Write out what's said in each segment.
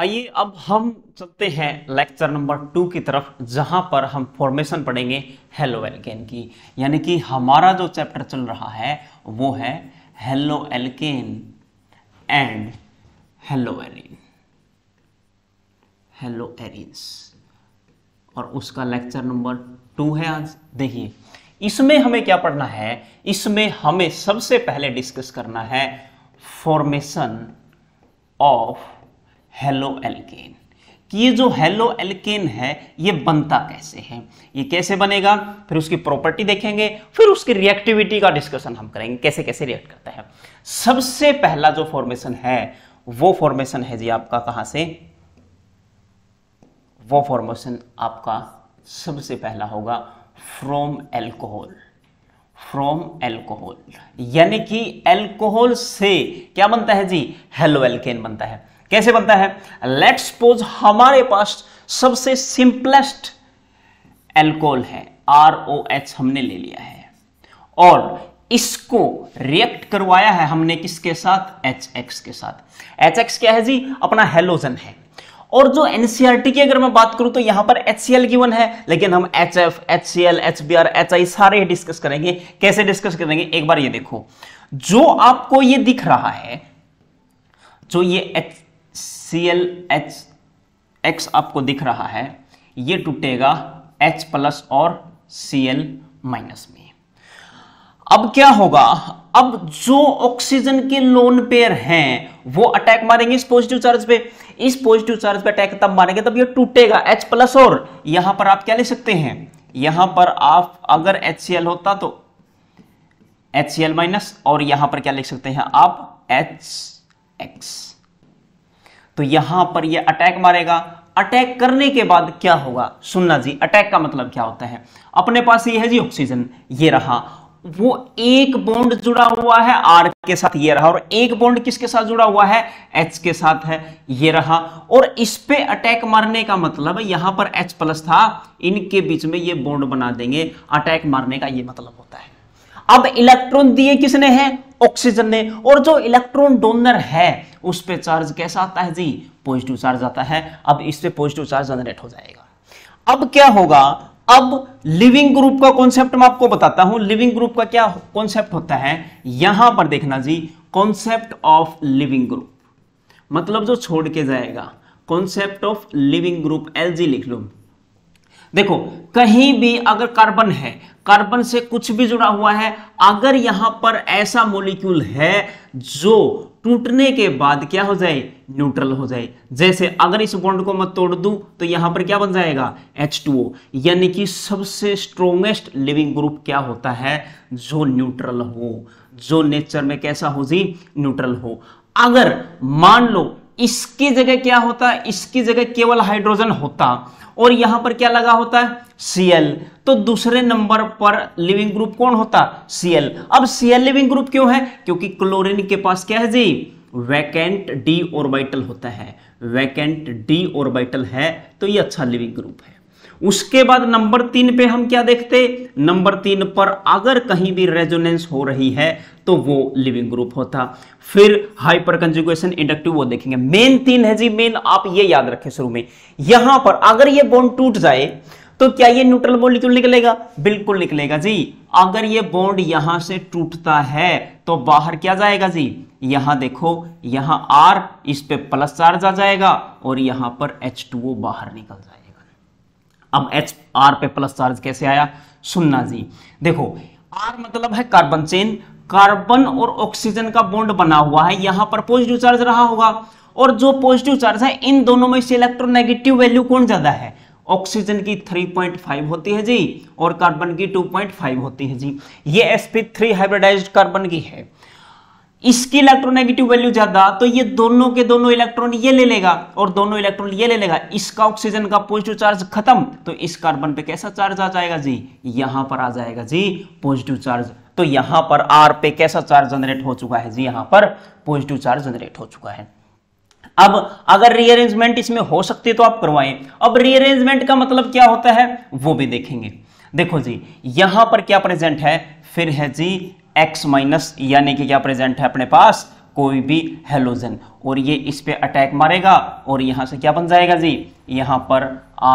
आइए अब हम चलते हैं लेक्चर नंबर टू की तरफ जहां पर हम फॉर्मेशन पढ़ेंगे हेलो एल्केन की यानी कि हमारा जो चैप्टर चल रहा है वो है hello alkane and hello arene hello arenes और उसका लेक्चर नंबर टू है आज देखिए इसमें हमें क्या पढ़ना है इसमें हमें सबसे पहले डिस्कस करना है फॉर्मेशन ऑफ हेलो एल्केन कि ये जो हेलो एल्केन है ये बनता कैसे है ये कैसे बनेगा फिर उसकी प्रॉपर्टी देखेंगे फिर उसकी रिएक्टिविटी का डिस्कशन हम करेंगे कैसे कैसे रिएक्ट करता है सबसे पहला जो फॉर्मेशन है वो फॉर्मेशन है जी आपका कहां से वो फॉर्मेशन आपका सबसे पहला होगा फ्रॉम एल्कोहल फ्रॉम एल्कोहल यानी कि एल्कोहल से क्या बनता है जी हेलो एल्केन बनता है कैसे बनता है लेट्स सपोज हमारे पास सबसे सिंपलेस्ट एल्कोहल है आर ओ एच हमने ले लिया है और इसको रिएक्ट करवाया है हमने किसके साथ एच एक्स के साथ एच एक्स क्या है जी अपना हेलोजन है और जो एनसीआरटी की अगर मैं बात करूं तो यहां पर एच सी एल गिवन है लेकिन हम H F H C L H B R H I सारे डिस्कस करेंगे कैसे डिस्कस करेंगे एक बार ये देखो जो आपको ये दिख रहा है जो ये सी एल एच एक्स आपको दिख रहा है ये टूटेगा एच प्लस और सी एल माइनस में अब क्या होगा अब जो ऑक्सीजन के लोन पेयर हैं वो अटैक मारेंगे इस पॉजिटिव चार्ज पे इस पॉजिटिव चार्ज पे अटैक तब मारेंगे तब ये टूटेगा H प्लस और यहां पर आप क्या ले सकते हैं यहां पर आप अगर एल होता तो HCl माइनस और यहां पर क्या लिख सकते हैं आप HX तो यहां पर ये अटैक मारेगा अटैक करने के बाद क्या होगा सुनना जी अटैक का मतलब क्या होता है अपने पास ये है जी ऑक्सीजन ये रहा वो एक बॉन्ड जुड़ा हुआ है आर के साथ ये रहा और एक बॉन्ड किसके साथ जुड़ा हुआ है एच के साथ है ये रहा और इस पे अटैक मारने का मतलब है यहां पर एच प्लस था इनके बीच में ये बॉन्ड बना देंगे अटैक मारने का ये मतलब होता है अब इलेक्ट्रॉन दिए किसने हैं ऑक्सीजन ने और जो इलेक्ट्रॉन डोनर है उस पर चार्ज कैसा आता है जी पॉजिटिव चार्ज आता है अब इससे पॉजिटिव चार्ज जनरेट हो जाएगा अब क्या होगा अब लिविंग ग्रुप का कॉन्सेप्ट मैं आपको बताता हूं लिविंग ग्रुप का क्या कॉन्सेप्ट होता है यहां पर देखना जी कॉन्सेप्ट ऑफ लिविंग ग्रुप मतलब जो छोड़ के जाएगा concept of leaving group L लिख लो देखो कहीं भी अगर कार्बन है कार्बन से कुछ भी जुड़ा हुआ है अगर यहां पर ऐसा मोलिक्यूल है जो टूटने के बाद क्या हो जाए न्यूट्रल हो जाए जैसे अगर इस बॉन्ड को मैं तोड़ दूं तो यहां पर क्या बन जाएगा H2O यानी कि सबसे स्ट्रोंगेस्ट लिविंग ग्रुप क्या होता है जो न्यूट्रल हो जो नेचर में कैसा हो जी न्यूट्रल हो अगर मान लो इसकी जगह क्या होता इसकी जगह केवल हाइड्रोजन होता और यहां पर क्या लगा होता है सीएल तो दूसरे नंबर पर लिविंग ग्रुप कौन होता सीएल अब सीएल लिविंग ग्रुप क्यों है क्योंकि क्लोरीन के पास क्या है जी वैकेंट डी ऑर्बिटल होता है वैकेंट डी ऑर्बिटल है तो ये अच्छा लिविंग ग्रुप है उसके बाद नंबर तीन पे हम क्या देखते नंबर तीन पर अगर कहीं भी रेजोनेंस हो रही है तो वो लिविंग ग्रुप होता फिर हाइपर कंजुगेशन इंडक्टिव वो देखेंगे मेन तीन है जी मेन आप ये याद रखें शुरू में यहां पर अगर ये बॉन्ड टूट जाए तो क्या ये न्यूट्रल मॉलिक्यूल निकलेगा बिल्कुल निकलेगा जी अगर ये बॉन्ड यहां से टूटता है तो बाहर क्या जाएगा जी यहां देखो यहां आर इस पे प्लस चार्ज आ जाएगा और यहां पर एच बाहर निकल जाएगा अब एच आर पे प्लस चार्ज कैसे आया सुनना जी देखो आर मतलब है कार्बन चेन कार्बन और ऑक्सीजन का बॉन्ड बना हुआ है यहां पर पॉजिटिव चार्ज रहा होगा और जो पॉजिटिव चार्ज है इन दोनों में से इलेक्ट्रोनेगेटिव वैल्यू कौन ज्यादा है ऑक्सीजन की 3.5 होती है जी और कार्बन की 2.5 होती है जी ये sp3 हाइब्रिडाइज्ड कार्बन की है इसकी इलेक्ट्रोनेगेटिव वैल्यू ज्यादा तो ये दोनों के दोनों इलेक्ट्रॉन ये ले लेगा और दोनों इलेक्ट्रॉन ये ले लेगा इसका ऑक्सीजन का पॉजिटिव चार्ज खत्म तो इस कार्बन पे कैसा चार्ज आ जाएगा जी यहां पर आ जाएगा जी पॉजिटिव चार्ज तो यहां पर आर पे कैसा चार्ज जनरेट हो चुका है जी यहां पर पॉजिटिव चार्ज जनरेट हो चुका है अब अगर रीअरेंजमेंट इसमें हो सकती है तो आप करवाएं अब रीअरेंजमेंट का मतलब क्या होता है वो भी देखेंगे देखो जी यहां पर क्या प्रेजेंट है फिर है जी एक्स माइनस यानी कि क्या प्रेजेंट है अपने पास कोई भी हेलोजन और ये इस पे अटैक मारेगा और यहां से क्या बन जाएगा जी यहां पर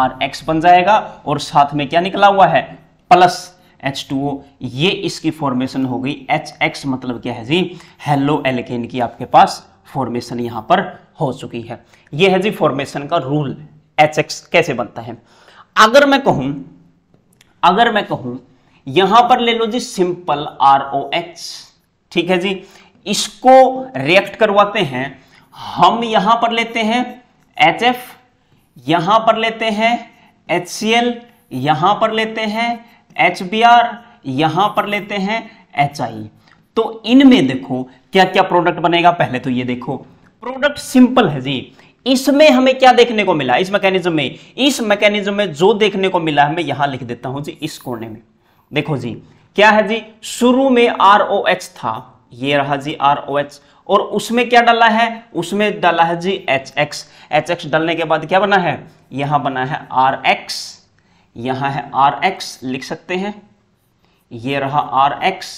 आर एक्स बन जाएगा और साथ में क्या निकला हुआ है प्लस एच टू ओ ये इसकी फॉर्मेशन हो गई एच एक्स मतलब क्या है जी हेलो एल्केन की आपके पास फॉर्मेशन यहां पर हो चुकी है ये है जी फॉर्मेशन का रूल एच एक्स कैसे बनता है अगर मैं कहूं अगर मैं कहूं यहां पर ले लो जी सिंपल एच ठीक है जी इसको रिएक्ट करवाते हैं हम यहां पर लेते हैं एच एफ यहां पर लेते हैं एच सी एल यहां पर लेते हैं एच बी आर यहां पर लेते हैं एच आई तो इनमें देखो क्या क्या प्रोडक्ट बनेगा पहले तो ये देखो प्रोडक्ट सिंपल है जी इसमें हमें क्या देखने को मिला इस मैकेनिज्म में इस मैकेनिज्म में जो देखने को मिला है मैं यहां लिख देता हूं जी इस कोने में देखो जी क्या है जी शुरू में आर ओ एच था ये रहा जी आर ओ एच और उसमें क्या डाला है उसमें डाला है जी एच एक्स एच एक्स डालने के बाद क्या बना है यहां बना है आर एक्स यहां है आर एक्स लिख सकते हैं ये रहा आर एक्स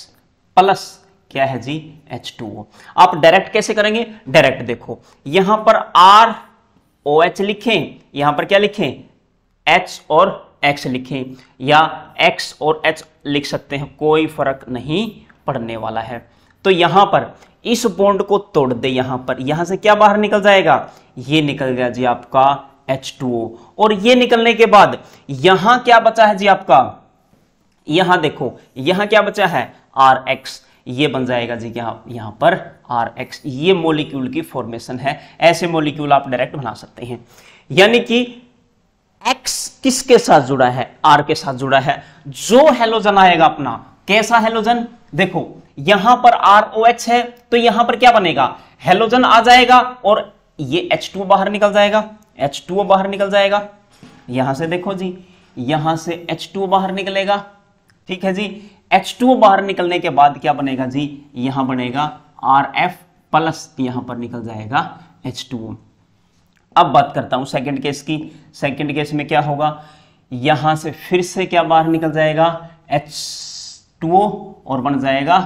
प्लस क्या है जी एच टू ओ आप डायरेक्ट कैसे करेंगे डायरेक्ट देखो यहां पर आर ओ एच लिखें यहां पर क्या लिखें एच और एक्स लिखें या एक्स और एच लिख सकते हैं कोई फर्क नहीं पड़ने वाला है तो यहां पर इस बॉन्ड को तोड़ दे यहां पर यहां से क्या बाहर निकल जाएगा ये निकल गया जी आपका H2O और ये निकलने के बाद यहां क्या बचा है जी आपका यहां देखो यहां क्या बचा है Rx ये बन जाएगा जी क्या यहां पर Rx ये मॉलिक्यूल की फॉर्मेशन है ऐसे मॉलिक्यूल आप डायरेक्ट बना सकते हैं यानी कि एक्स किसके साथ जुड़ा है आर के साथ जुड़ा है जो हेलोजन आएगा अपना कैसा हेलोजन देखो यहां पर आर ओ एच है तो यहां पर क्या बनेगा हेलोजन आ जाएगा और ये एच टू बाहर निकल जाएगा एच टू बाहर निकल जाएगा यहां से देखो जी यहां से एच टू बाहर निकलेगा ठीक है जी एच टू बाहर निकलने के बाद क्या बनेगा जी यहां बनेगा आर एफ प्लस यहां पर निकल जाएगा एच टू अब बात करता हूं सेकंड केस की सेकंड केस में क्या होगा यहां से फिर से क्या बाहर निकल जाएगा एच टू ओ और बन जाएगा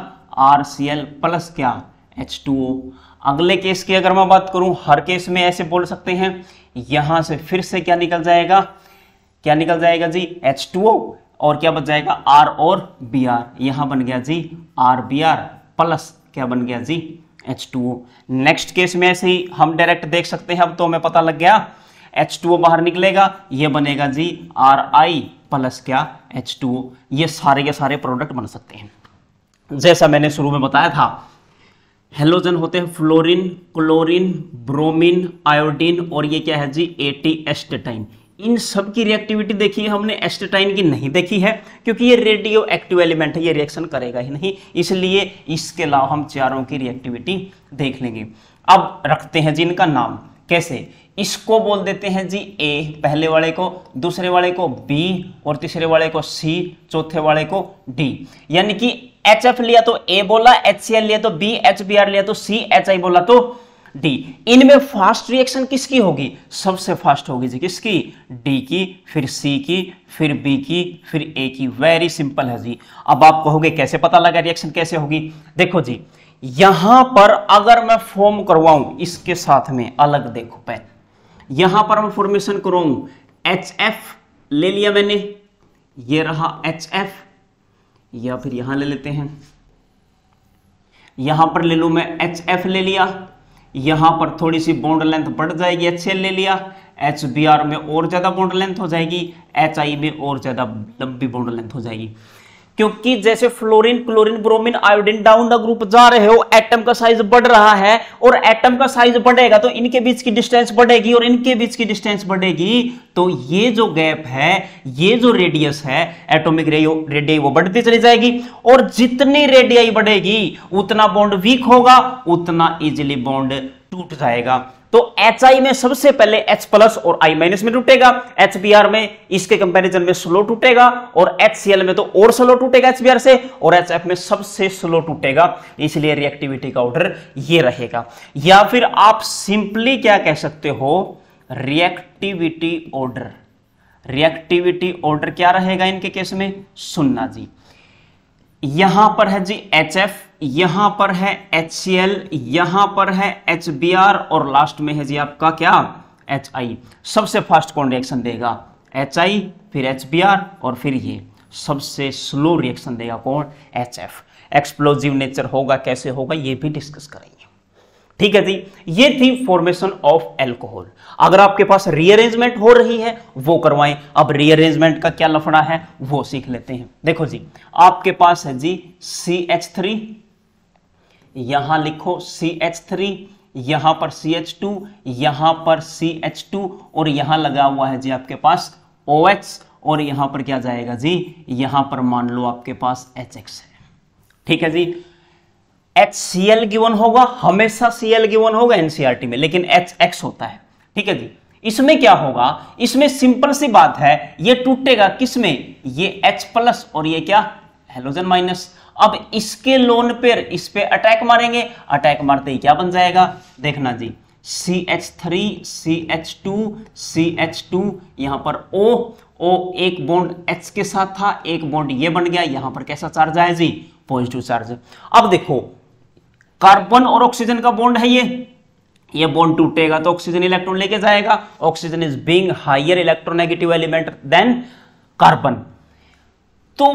आर सी एल प्लस क्या एच टू ओ अगले केस की अगर मैं बात करूं हर केस में ऐसे बोल सकते हैं यहां से फिर से क्या निकल जाएगा क्या निकल जाएगा जी एच टू ओ और क्या बच जाएगा आर और बी आर यहां बन गया जी आर बी आर प्लस क्या बन गया जी H2O नेक्स्ट केस में ऐसे ही हम डायरेक्ट देख सकते हैं अब तो हमें पता लग गया H2O बाहर निकलेगा ये बनेगा जी आर आई प्लस क्या H2O ये सारे के सारे प्रोडक्ट बन सकते हैं जैसा मैंने शुरू में बताया था हेलोजन होते हैं फ्लोरीन क्लोरीन ब्रोमीन आयोडीन और ये क्या है जी एटीएस्टेटाइन इन सब की रिएक्टिविटी देखी हमने एस्टेटाइन की नहीं देखी है क्योंकि ये रेडियो एक्टिव एलिमेंट है ये रिएक्शन करेगा ही नहीं इसलिए इसके अलावा हम चारों की रिएक्टिविटी देख लेंगे अब रखते हैं जी इनका नाम कैसे इसको बोल देते हैं जी ए पहले वाले को दूसरे वाले को बी और तीसरे वाले को सी चौथे वाले को डी यानी कि एच एफ लिया तो ए बोला एच सी एल लिया तो बी एच बी आर लिया तो सी एच आई बोला तो डी इनमें फास्ट रिएक्शन किसकी होगी सबसे फास्ट होगी जी किसकी डी की फिर सी की फिर बी की फिर ए की वेरी सिंपल है जी अब आप कहोगे कैसे पता लगा रिएक्शन कैसे होगी देखो जी यहां पर अगर मैं फॉर्म करवाऊं इसके साथ में अलग देखो पहले यहां पर मैं फॉर्मेशन करवाऊं एच एफ ले लिया मैंने ये रहा एच एफ या फिर यहां ले लेते हैं यहां पर ले लू मैं एच एफ ले लिया यहाँ पर थोड़ी सी बॉन्ड लेंथ बढ़ जाएगी एच ले लिया एच में और ज़्यादा बॉन्ड लेंथ हो जाएगी एच में और ज़्यादा लंबी बॉन्ड लेंथ हो जाएगी क्योंकि जैसे fluorine chlorine bromine iodine down the group जा रहे हो एटम का साइज बढ़ रहा है और एटम का साइज बढ़ेगा तो इनके बीच की डिस्टेंस बढ़ेगी और इनके बीच की डिस्टेंस बढ़ेगी तो ये जो गैप है ये जो रेडियस है एटॉमिक रेडियाई वो बढ़ती चली जाएगी और जितनी रेडियाई बढ़ेगी उतना बॉन्ड वीक होगा उतना इजिली बॉन्ड टूट जाएगा तो एच आई में सबसे पहले एच प्लस और आई माइनस में टूटेगा एच बी आर में इसके कंपैरिजन में स्लो टूटेगा और एच सी एल में तो और स्लो टूटेगा एच बी आर से और एच एफ में सबसे स्लो टूटेगा इसलिए रिएक्टिविटी का ऑर्डर ये रहेगा या फिर आप सिंपली क्या कह सकते हो रिएक्टिविटी ऑर्डर रिएक्टिविटी ऑर्डर क्या रहेगा इनके केस में सुनना जी यहां पर है जी एच एफ यहां पर है एच सी एल यहां पर है एच बी आर और लास्ट में है जी आपका क्या एच आई सबसे फास्ट कौन रिएक्शन देगा एच आई फिर एच बी आर और फिर ये सबसे स्लो रिएक्शन देगा कौन एच एफ एक्सप्लोजिव नेचर होगा कैसे होगा ये भी डिस्कस करेंगे ठीक है जी ये थी फॉर्मेशन ऑफ एल्कोहल अगर आपके पास रीअरेंजमेंट हो रही है वो करवाएं अब रीअरेंजमेंट का क्या लफड़ा है वो सीख लेते हैं देखो जी आपके पास है जी सी एच थ्री यहां लिखो सी एच थ्री यहां पर सी एच टू यहां पर सी एच टू और यहां लगा हुआ है जी आपके पास ओ एच और यहां पर क्या जाएगा जी यहां पर मान लो आपके पास एच एक्स है ठीक है जी एच सी एल गिवन होगा हमेशा सी एल गिवन होगा एनसीआरटी e में लेकिन एच एक्स होता है ठीक है जी इसमें क्या होगा इसमें सिंपल सी बात है ये टूटेगा किसमें ये H प्लस और ये क्या हेलोजन माइनस अब इसके लोन पेर इस पे अटैक मारेंगे अटैक मारते ही क्या बन जाएगा देखना जी C H three C H two C H two यहाँ पर ओ ओ एक बॉन्ड एच के साथ था एक बॉन्ड ये बन गया यहां पर कैसा चार्ज आया जी पॉजिटिव चार्ज अब देखो कार्बन और ऑक्सीजन का बॉन्ड है ये ये बॉन्ड टूटेगा तो ऑक्सीजन इलेक्ट्रॉन लेके जाएगा oxygen is being higher electronegative element then carbon तो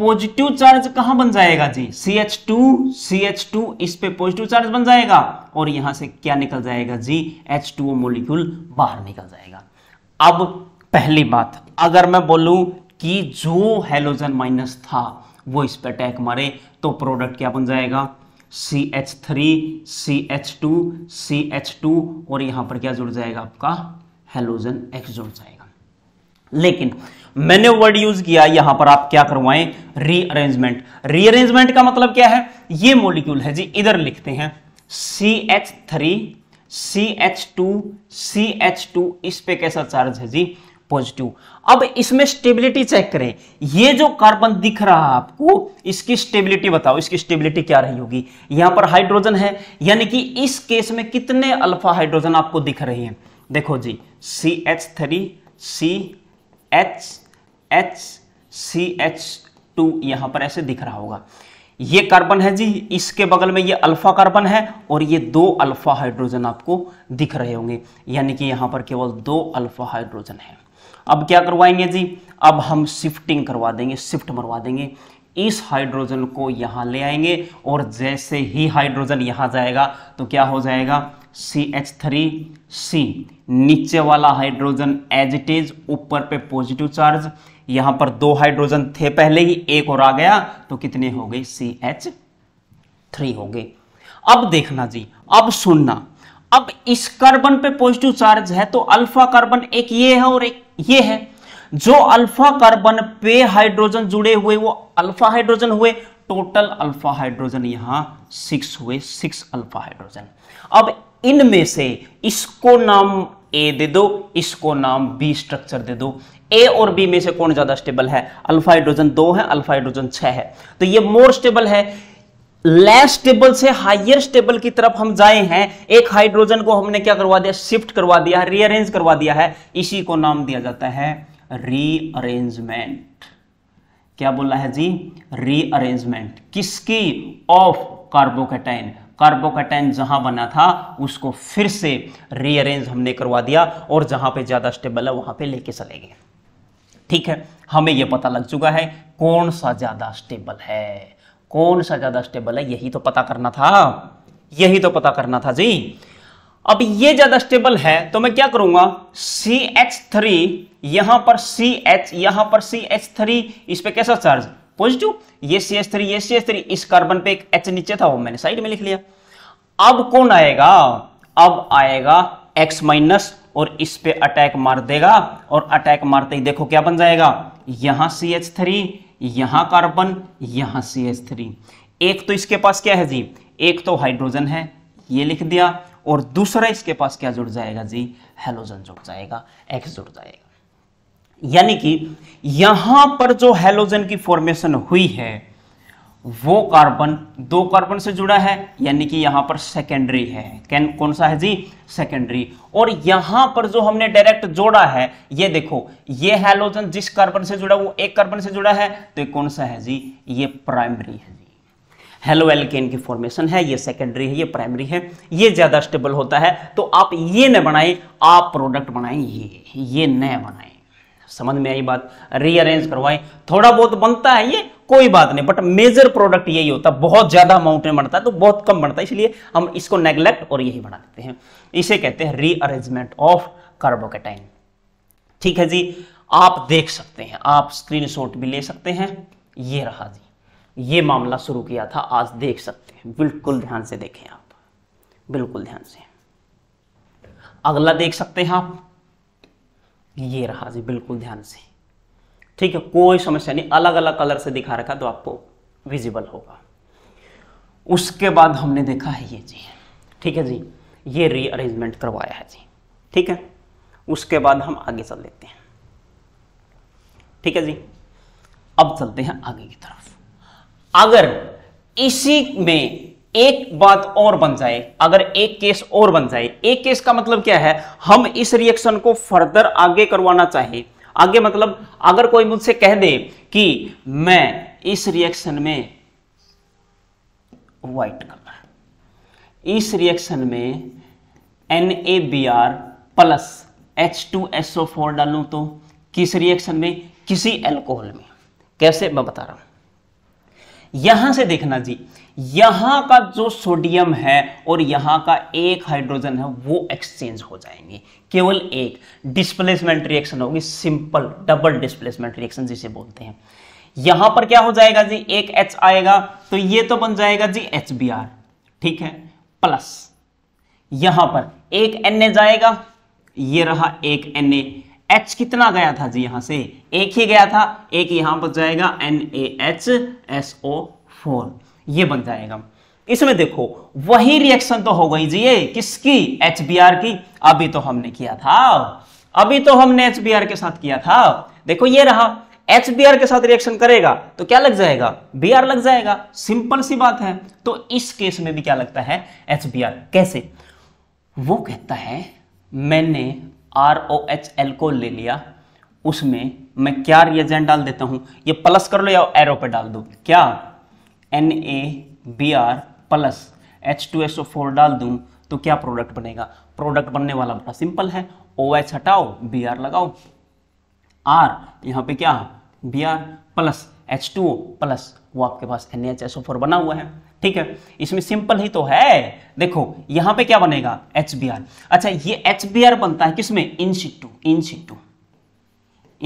पॉजिटिव चार्ज कहां बन जाएगा जी C H two C H two इस पे पॉजिटिव चार्ज बन जाएगा और यहां से क्या निकल जाएगा जी एच टू मोलिक्यूल बाहर निकल जाएगा अब पहली बात अगर मैं बोलूं कि जो हेलोजन माइनस था वो इस पे अटैक मारे तो प्रोडक्ट क्या बन जाएगा C H three C H two C H two और यहां पर क्या जुड़ जाएगा आपका हेलोजन एक्स जुड़ जाएगा लेकिन मैंने वर्ड यूज किया यहां पर आप क्या करवाएं रीअरेंजमेंट रीअरेंजमेंट का मतलब क्या है ये मोलिक्यूल है जी इधर लिखते हैं C H three C H two C H two इस पे कैसा चार्ज है जी पॉजिटिव अब इसमें स्टेबिलिटी चेक करें ये जो कार्बन दिख रहा है आपको इसकी स्टेबिलिटी बताओ इसकी स्टेबिलिटी क्या रही होगी यहां पर हाइड्रोजन है यानी कि इस केस में कितने अल्फा हाइड्रोजन आपको दिख रहे हैं देखो जी C H three C H H C H two यहाँ पर ऐसे दिख रहा होगा ये कार्बन है जी इसके बगल में ये अल्फा कार्बन है और ये दो अल्फा हाइड्रोजन आपको दिख रहे होंगे यानी कि यहाँ पर केवल दो अल्फा हाइड्रोजन है अब क्या करवाएंगे जी अब हम शिफ्टिंग करवा देंगे शिफ्ट मरवा देंगे इस हाइड्रोजन को यहाँ ले आएंगे और जैसे ही हाइड्रोजन यहाँ जाएगा तो क्या हो जाएगा सी एच थ्री सी नीचे वाला हाइड्रोजन एज इट इज ऊपर पे पॉजिटिव चार्ज यहां पर दो हाइड्रोजन थे पहले ही एक और आ गया तो कितने हो गए सी एच थ्री हो गए अब देखना जी अब सुनना अब इस कार्बन पे पॉजिटिव चार्ज है तो अल्फा कार्बन एक ये है और एक ये है जो अल्फा कार्बन पे हाइड्रोजन जुड़े हुए वो अल्फा हाइड्रोजन हुए टोटल अल्फा हाइड्रोजन यहां सिक्स हुए सिक्स अल्फा हाइड्रोजन अब इनमें से इसको नाम ए दे दो इसको नाम बी स्ट्रक्चर दे दो ए और बी में से कौन ज्यादा स्टेबल है अल्फा हाइड्रोजन दो है अल्फा हाइड्रोजन छह है तो ये मोर स्टेबल है लेस स्टेबल से हाइयर स्टेबल की तरफ हम जाए हैं एक हाइड्रोजन को हमने क्या करवा दिया शिफ्ट करवा दिया रीअरेंज करवा दिया है इसी को नाम दिया जाता है रीअरेंजमेंट क्या बोला है जी रीअरेंजमेंट किसकी ऑफ कार्बोकेटाइन कार्बोकैटाइन जहां बना था उसको फिर से रीअरेंज हमने करवा दिया और जहां पे ज़्यादा स्टेबल है वहां पे लेके चले गए ठीक है हमें यह पता लग चुका है कौन सा ज़्यादा स्टेबल है कौन सा ज़्यादा स्टेबल है यही तो पता करना था यही तो पता करना था जी अब ये ज़्यादा स्टेबल है तो मैं क्या करूंगा सी एच थ्री यहां पर सी एच यहां पर सी एच थ्री इस पर कैसा चार्ज पॉजिटिव ये सी एस थ्री ये सी एस थ्री इस कार्बन पे एक एच नीचे था वो मैंने साइड में लिख लिया अब कौन आएगा अब आएगा एक्स माइनस और इस पे अटैक मार देगा और अटैक मारते ही देखो क्या बन जाएगा यहां सी एच थ्री यहां कार्बन यहां सी एच थ्री एक तो इसके पास क्या है जी एक तो हाइड्रोजन है ये लिख दिया और दूसरा इसके पास क्या जुड़ जाएगा जी हेलोजन जुड़ जाएगा एक्स जुड़ जाएगा यानी कि यहां पर जो हेलोजन की फॉर्मेशन हुई है वो कार्बन दो कार्बन से जुड़ा है यानी कि यहां पर सेकेंडरी है कैन कौन सा है जी सेकेंडरी और यहां पर जो हमने डायरेक्ट जोड़ा है ये देखो ये हेलोजन जिस कार्बन से जुड़ा वो एक कार्बन से जुड़ा है तो कौन सा है जी ये प्राइमरी है जी हेलो एल्केन की फॉर्मेशन है ये सेकेंडरी है ये प्राइमरी है ये ज़्यादा स्टेबल होता है तो आप ये न बनाए आप प्रोडक्ट बनाए ये ये न बनाए समझ में आई बात रीअरेंज करवाएं थोड़ा बहुत बनता है ये कोई बात नहीं बट मेजर प्रोडक्ट यही होता है बहुत ज़्यादा अमाउंट में बढ़ता है तो बहुत कम बढ़ता है इसलिए हम इसको नेग्लेक्ट और यही बना देते हैं इसे कहते हैं रीअरेंजमेंट ऑफ कार्बोकेटाइन ठीक है जी आप देख सकते हैं आप स्क्रीन भी ले सकते हैं ये रहा जी ये मामला शुरू किया था आज देख सकते हैं बिल्कुल ध्यान से देखें आप बिल्कुल ध्यान से अगला देख सकते हैं आप ये रहा जी बिल्कुल ध्यान से ठीक है कोई समस्या नहीं अलग अलग कलर से दिखा रखा तो आपको विजिबल होगा उसके बाद हमने देखा है ये जी ठीक है जी ये रीअरेंजमेंट करवाया है जी ठीक है उसके बाद हम आगे चल लेते हैं ठीक है जी अब चलते हैं आगे की तरफ अगर इसी में एक बात और बन जाए अगर एक केस और बन जाए एक केस का मतलब क्या है हम इस रिएक्शन को फर्दर आगे करवाना चाहिए आगे मतलब अगर कोई मुझसे कह दे कि मैं इस रिएक्शन में व्हाइट कलर इस रिएक्शन में N A B R plus H two S O four डालू तो किस रिएक्शन में किसी एल्कोहल में कैसे मैं बता रहा हूं यहां से देखना जी यहां का जो सोडियम है और यहां का एक हाइड्रोजन है वो एक्सचेंज हो जाएंगे केवल एक डिस्प्लेसमेंट रिएक्शन होगी सिंपल डबल डिस्प्लेसमेंट रिएक्शन जिसे बोलते हैं यहां पर क्या हो जाएगा जी एक एच आएगा तो ये तो बन जाएगा जी एच बी आर ठीक है प्लस यहां पर एक एन ए जाएगा ये रहा एक एन ए एच कितना गया था जी यहां से एक ही गया था एक यहां पर जाएगा N A H S O four ये बन जाएगा इसमें देखो वही रिएक्शन तो हो गई जी ये किसकी एच की अभी तो हमने किया था अभी तो हमने एच के साथ किया था देखो ये रहा एच के साथ रिएक्शन करेगा तो क्या लग जाएगा बी लग जाएगा सिंपल सी बात है तो इस केस में भी क्या लगता है एच कैसे वो कहता है मैंने आर ओ एच एल को ले लिया उसमें मैं क्या रिएजेंट डाल देता हूं ये प्लस कर लो या एरो पे डाल दो क्या N A B R plus H two S O four डाल दूं तो क्या प्रोडक्ट बनेगा प्रोडक्ट बनने वाला बड़ा सिंपल है ओ एच हटाओ बी आर लगाओ आर तो यहाँ पे क्या B R plus H two O plus वो आपके पास N H S O four बना हुआ है ठीक है इसमें सिंपल ही तो है देखो यहाँ पे क्या बनेगा एच बी आर अच्छा ये एच बी आर बनता है किसमें इन टू इन टू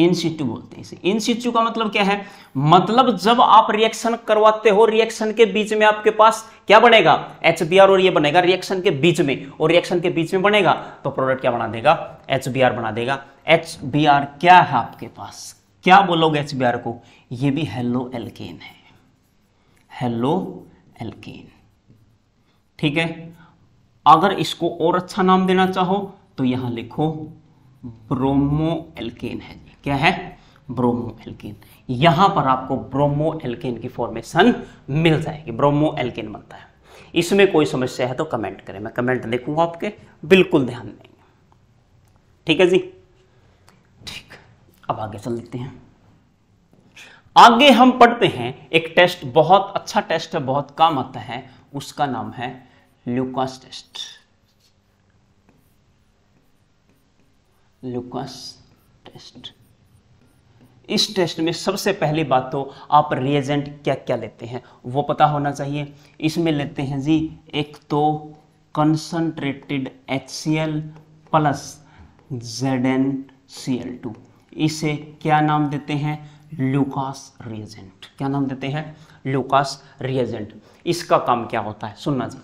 इन बोलते हैं इसे इन का मतलब क्या है मतलब जब आप रिएक्शन करवाते हो रिएक्शन के बीच में आपके पास क्या बनेगा एच और ये बनेगा रिएक्शन के बीच में और रिएक्शन के बीच में बनेगा तो प्रोडक्ट क्या बना देगा एच बना देगा एच क्या है आपके पास क्या बोलोगे एच को ये भी हेलो एल्केन है हेलो एल्केन ठीक है अगर इसको और अच्छा नाम देना चाहो तो यहां लिखो ब्रोमो एल्केन है क्या है ब्रोमो एल्केन यहां पर आपको ब्रोमो एल्केन की फॉर्मेशन मिल जाएगी ब्रोमो एल्केन बनता है इसमें कोई समस्या है तो कमेंट करें मैं कमेंट देखूंगा आपके बिल्कुल ध्यान देंगे ठीक है जी ठीक अब आगे चल देते हैं आगे हम पढ़ते हैं एक टेस्ट बहुत अच्छा टेस्ट है बहुत काम आता है उसका नाम है ल्यूकास टेस्ट ल्यूकास टेस्ट इस टेस्ट में सबसे पहली बात तो आप रिएजेंट क्या क्या लेते हैं वो पता होना चाहिए इसमें लेते हैं जी एक तो concentrated H C L plus Z N C L two इसे क्या नाम देते हैं लुकास रिएजेंट क्या नाम देते हैं लूकास रिएजेंट इसका काम क्या होता है सुनना जी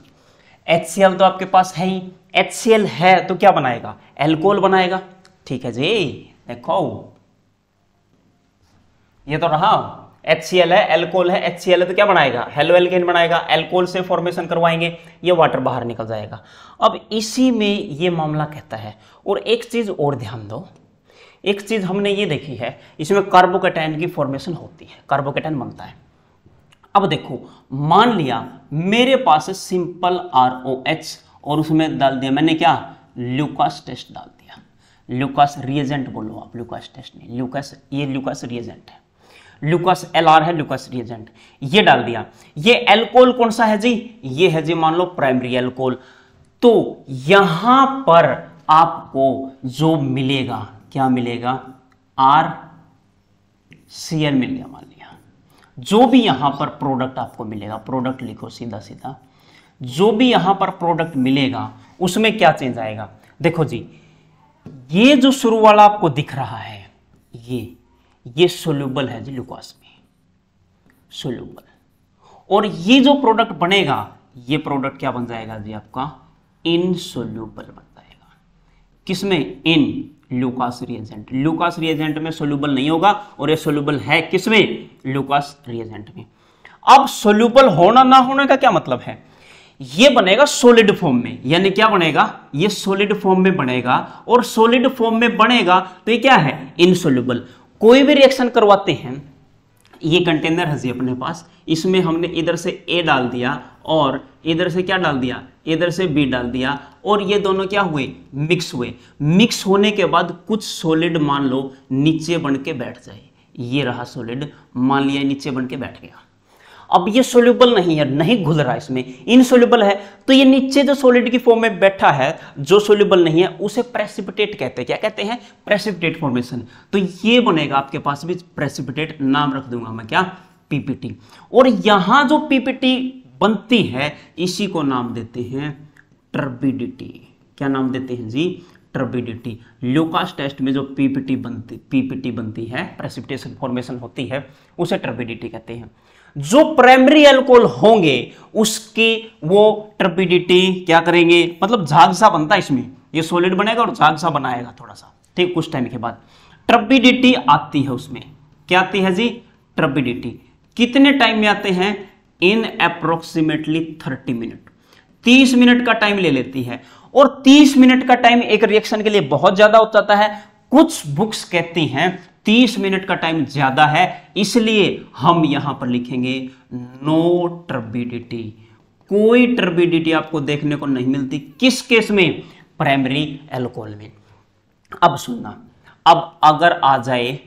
एच सी एल तो आपके पास है ही एच सी एल है तो क्या बनाएगा एल्कोहल बनाएगा ठीक है जी देखो ये तो रहा एच सी एल है एल्कोल है एच सी है तो क्या बनाएगा हेलो एल्केन बनाएगा एल्कोल से फॉर्मेशन करवाएंगे ये वाटर बाहर निकल जाएगा अब इसी में ये मामला कहता है और एक चीज़ और ध्यान दो एक चीज़ हमने ये देखी है इसमें कार्बोकेटाइन की फॉर्मेशन होती है कार्बोकेटाइन बनता है अब देखो मान लिया मेरे पास सिंपल आर ओ एच और उसमें डाल दिया मैंने क्या ल्यूकास टेस्ट डाल दिया ल्यूकास रिएजेंट बोलो आप ल्यूकास टेस्ट नहीं ल्यूकास ये ल्यूकास रिएजेंट है लुकस एल आर है लुकस रिएजेंट ये डाल दिया ये एल्कोल कौन सा है जी ये है जी मान लो प्राइमरी एल्कोल तो यहां पर आपको जो मिलेगा क्या मिलेगा आर सी एल मिल गया मान लिया जो भी यहां पर प्रोडक्ट आपको मिलेगा प्रोडक्ट लिखो सीधा सीधा जो भी यहां पर प्रोडक्ट मिलेगा उसमें क्या चेंज आएगा देखो जी ये जो शुरू वाला आपको दिख रहा है ये ये सोल्यूबल है जी लुकास में सोल्यूबल और ये जो प्रोडक्ट बनेगा ये प्रोडक्ट क्या बन जाएगा जी आपका इनसोल्यूबल बन जाएगा किसमें in Lucas reagent Lucas reagent में सोल्यूबल नहीं होगा और ये सोल्यूबल है किसमें लुकास रिएजेंट में अब सोल्यूबल होना ना होने का क्या मतलब है ये बनेगा सोलिड फॉर्म में यानी क्या बनेगा ये सोलिड फॉर्म में बनेगा और सोलिड फॉर्म में बनेगा तो ये क्या है इनसोल्यूबल कोई भी रिएक्शन करवाते हैं ये कंटेनर है जी अपने पास इसमें हमने इधर से ए डाल दिया और इधर से क्या डाल दिया इधर से बी डाल दिया और ये दोनों क्या हुए मिक्स हुए मिक्स होने के बाद कुछ सॉलिड मान लो नीचे बन के बैठ जाए ये रहा सॉलिड मान लिया नीचे बन के बैठ गया अब ये सोल्यूबल नहीं है नहीं घुल रहा है इसमें इनसोल्यूबल है तो ये नीचे जो सोलिड की फॉर्म में बैठा है जो सोल्यूबल नहीं है उसे प्रेसिपिटेट कहते हैं क्या कहते हैं प्रेसिपिटेट फॉर्मेशन तो ये बनेगा आपके पास भी प्रेसिपिटेट नाम रख दूंगा मैं क्या पीपीटी और यहां जो पीपीटी बनती है इसी को नाम देते हैं टर्बिडिटी क्या नाम देते हैं जी टर्बिडिटी लोकास टेस्ट में जो पीपीटी बनती पीपीटी बनती है प्रेसिपिटेशन फॉर्मेशन होती है उसे टर्बिडिटी कहते हैं जो प्राइमरी एल्कोहल होंगे उसकी वो ट्रपिडिटी क्या करेंगे मतलब झाग सा बनता है इसमें ये सॉलिड बनेगा और झाग सा बनाएगा थोड़ा सा ठीक कुछ टाइम के बाद ट्रपिडिटी आती है उसमें क्या आती है जी ट्रपिडिटी कितने टाइम में आते हैं इन अप्रोक्सीमेटली थर्टी मिनट तीस मिनट का टाइम ले लेती है और तीस मिनट का टाइम एक रिएक्शन के लिए बहुत ज्यादा हो जाता है कुछ बुक्स कहती हैं 30 मिनट का टाइम ज्यादा है इसलिए हम यहां पर लिखेंगे नो टर्बिडिटी कोई टर्बिडिटी आपको देखने को नहीं मिलती किस केस में प्राइमरी एल्कोहल में अब सुनना अब अगर आ जाए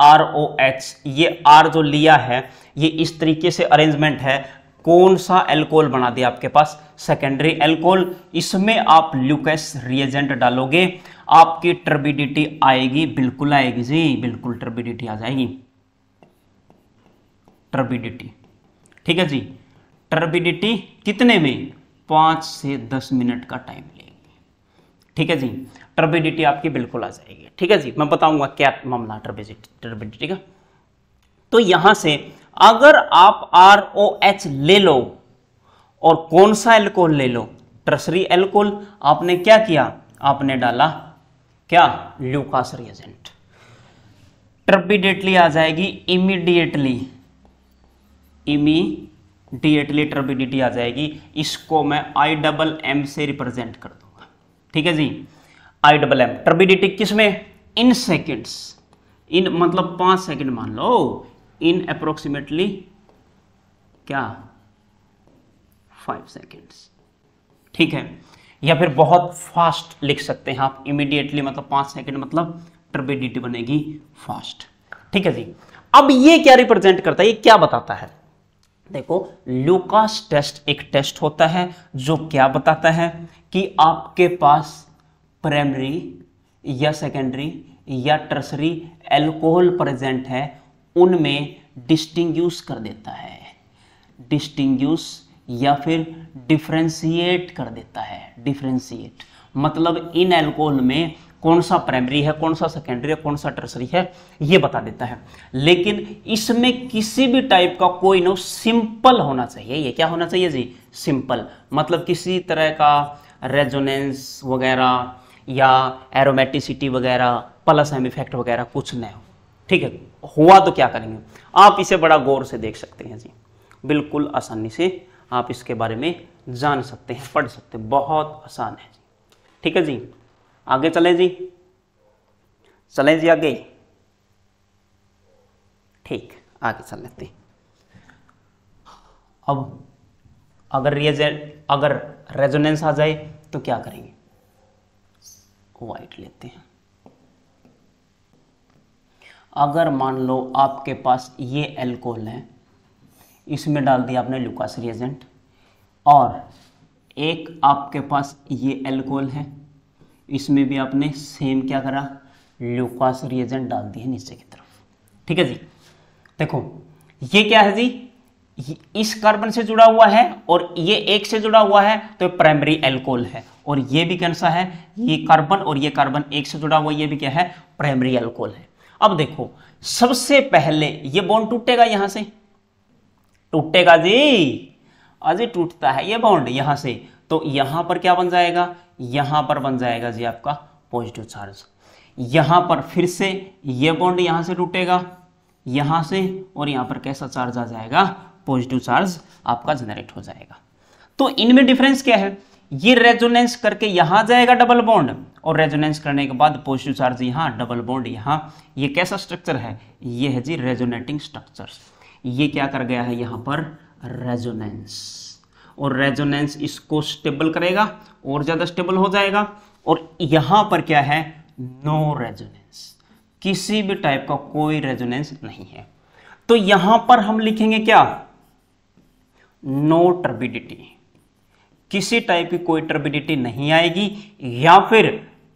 आर ओ एच ये आर जो लिया है ये इस तरीके से अरेंजमेंट है कौन सा एल्कोहल बना दिया आपके पास सेकेंडरी एल्कोहल इसमें आप ल्यूकस रिएजेंट डालोगे आपकी टर्बिडिटी आएगी बिल्कुल आएगी जी बिल्कुल टर्बिडिटी आ जाएगी टर्बिडिटी ठीक है जी टर्बिडिटी कितने में पांच से दस मिनट का टाइम लेंगे ठीक है जी टर्बिडिटी आपकी बिल्कुल आ जाएगी ठीक है जी मैं बताऊंगा क्या मामला टर्बिडिटी का तो यहां से अगर आप आर ओ एच ले लो और कौन सा एल्कोहल ले लो ट्रसरी एल्कोहल आपने क्या किया आपने डाला क्या ल्यूकास रिएजेंट ट्रबिडेटली आ जाएगी इमीडिएटली इमीडिएटली ट्रबिडिटी आ जाएगी इसको मैं आई डबल एम से रिप्रेजेंट कर दूंगा ठीक है जी आई डबल एम ट्रबिडिटी किस में इन सेकेंड्स इन मतलब पांच सेकंड मान लो इन अप्रोक्सीमेटली क्या फाइव सेकेंड्स ठीक है या फिर बहुत फास्ट लिख सकते हैं आप इमीडिएटली मतलब पांच सेकेंड मतलब टर्बिडिटी बनेगी फास्ट ठीक है जी अब ये क्या रिप्रेजेंट करता है ये क्या बताता है देखो लुकास टेस्ट एक टेस्ट होता है जो क्या बताता है कि आपके पास प्राइमरी या सेकेंडरी या टर्सरी एल्कोहल प्रेजेंट है उनमें डिस्टिंग कर देता है डिस्टिंग या फिर डिफ्रेंशिएट कर देता है डिफ्रेंशिएट मतलब इन एल्कोहल में कौन सा प्राइमरी है कौन सा सेकेंडरी है कौन सा टर्सरी है ये बता देता है लेकिन इसमें किसी भी टाइप का कोई नो सिंपल होना चाहिए ये क्या होना चाहिए जी सिंपल मतलब किसी तरह का रेजोनेंस वगैरह या एरोमेटिसिटी वगैरह प्लस एम इफेक्ट वगैरह कुछ नहीं हो ठीक है हुआ तो क्या करेंगे आप इसे बड़ा गौर से देख सकते हैं जी बिल्कुल आसानी से आप इसके बारे में जान सकते हैं पढ़ सकते हैं बहुत आसान है जी ठीक है जी आगे चलें जी चलें जी आगे ठीक आगे चल लेते हैं अब अगर रिएजेंट अगर रेजोनेंस आ जाए तो क्या करेंगे वाइट लेते हैं अगर मान लो आपके पास ये एल्कोहल है इसमें डाल दिया आपने लुकास रिएजेंट और एक आपके पास ये एल्कोहल है इसमें भी आपने सेम क्या करा लुकास रिएजेंट डाल दिए नीचे की तरफ ठीक है जी देखो ये क्या है जी इस कार्बन से जुड़ा हुआ है और ये एक से जुड़ा हुआ है तो प्राइमरी एल्कोहल है और ये भी कैसा सा है ये कार्बन और ये कार्बन एक से जुड़ा हुआ ये भी क्या है प्राइमरी एल्कोहल है अब देखो सबसे पहले ये बॉन्ड टूटेगा यहां से टूटेगा जी अजय हाँ टूटता है ये बॉन्ड यहां से तो यहां पर क्या बन जाएगा यहां पर बन जाएगा जी आपका पॉजिटिव चार्ज यहां पर फिर से ये बॉन्ड यहां से टूटेगा यहां से और यहां पर कैसा चार्ज आ जाएगा पॉजिटिव चार्ज आपका जनरेट हो जाएगा तो इनमें डिफरेंस क्या है ये रेजोनेंस करके यहां जाएगा डबल बॉन्ड और रेजोनेंस करने के बाद पॉजिटिव चार्ज यहां डबल बॉन्ड यहां ये कैसा स्ट्रक्चर है ये है जी रेजोनेटिंग स्ट्रक्चर ये क्या कर गया है यहां पर रेजोनेंस और रेजोनेंस इसको स्टेबल करेगा और ज़्यादा स्टेबल हो जाएगा और यहां पर क्या है नो रेजोनेंस किसी भी टाइप का कोई रेजोनेंस नहीं है तो यहां पर हम लिखेंगे क्या नो टर्बिडिटी किसी टाइप की कोई टर्बिडिटी नहीं आएगी या फिर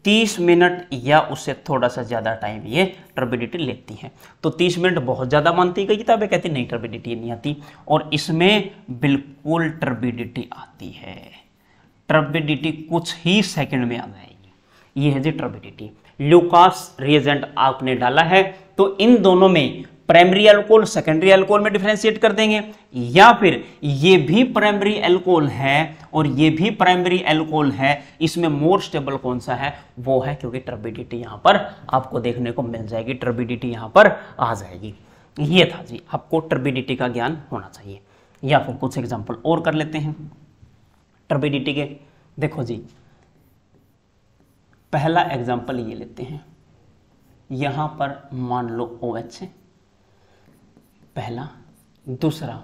30 मिनट या उससे थोड़ा सा ज़्यादा टाइम ये टर्बिडिटी लेती है तो 30 मिनट बहुत ज़्यादा मानती गई किताबें कहती नहीं टर्बिडिटी नहीं आती और इसमें बिल्कुल टर्बिडिटी आती है टर्बिडिटी कुछ ही सेकंड में आ जाएगी ये है जी टर्बिडिटी ल्यूकास रिएजेंट आपने डाला है तो इन दोनों में प्राइमरी अल्कोहल सेकेंडरी एल्कोल में डिफ्रेंशिएट कर देंगे या फिर ये भी प्राइमरी एल्कोहल है और ये भी प्राइमरी एल्कोहल है इसमें मोर स्टेबल कौन सा है वो है क्योंकि ट्रबिडिटी यहाँ पर आपको देखने को मिल जाएगी ट्रबिडिटी यहाँ पर आ जाएगी ये था जी आपको ट्रबिडिटी का ज्ञान होना चाहिए या फिर कुछ एग्जाम्पल और कर लेते हैं ट्रबिडिटी के देखो जी पहला एग्जाम्पल ये लेते हैं यहां पर मान लो ओ OH है पहला दूसरा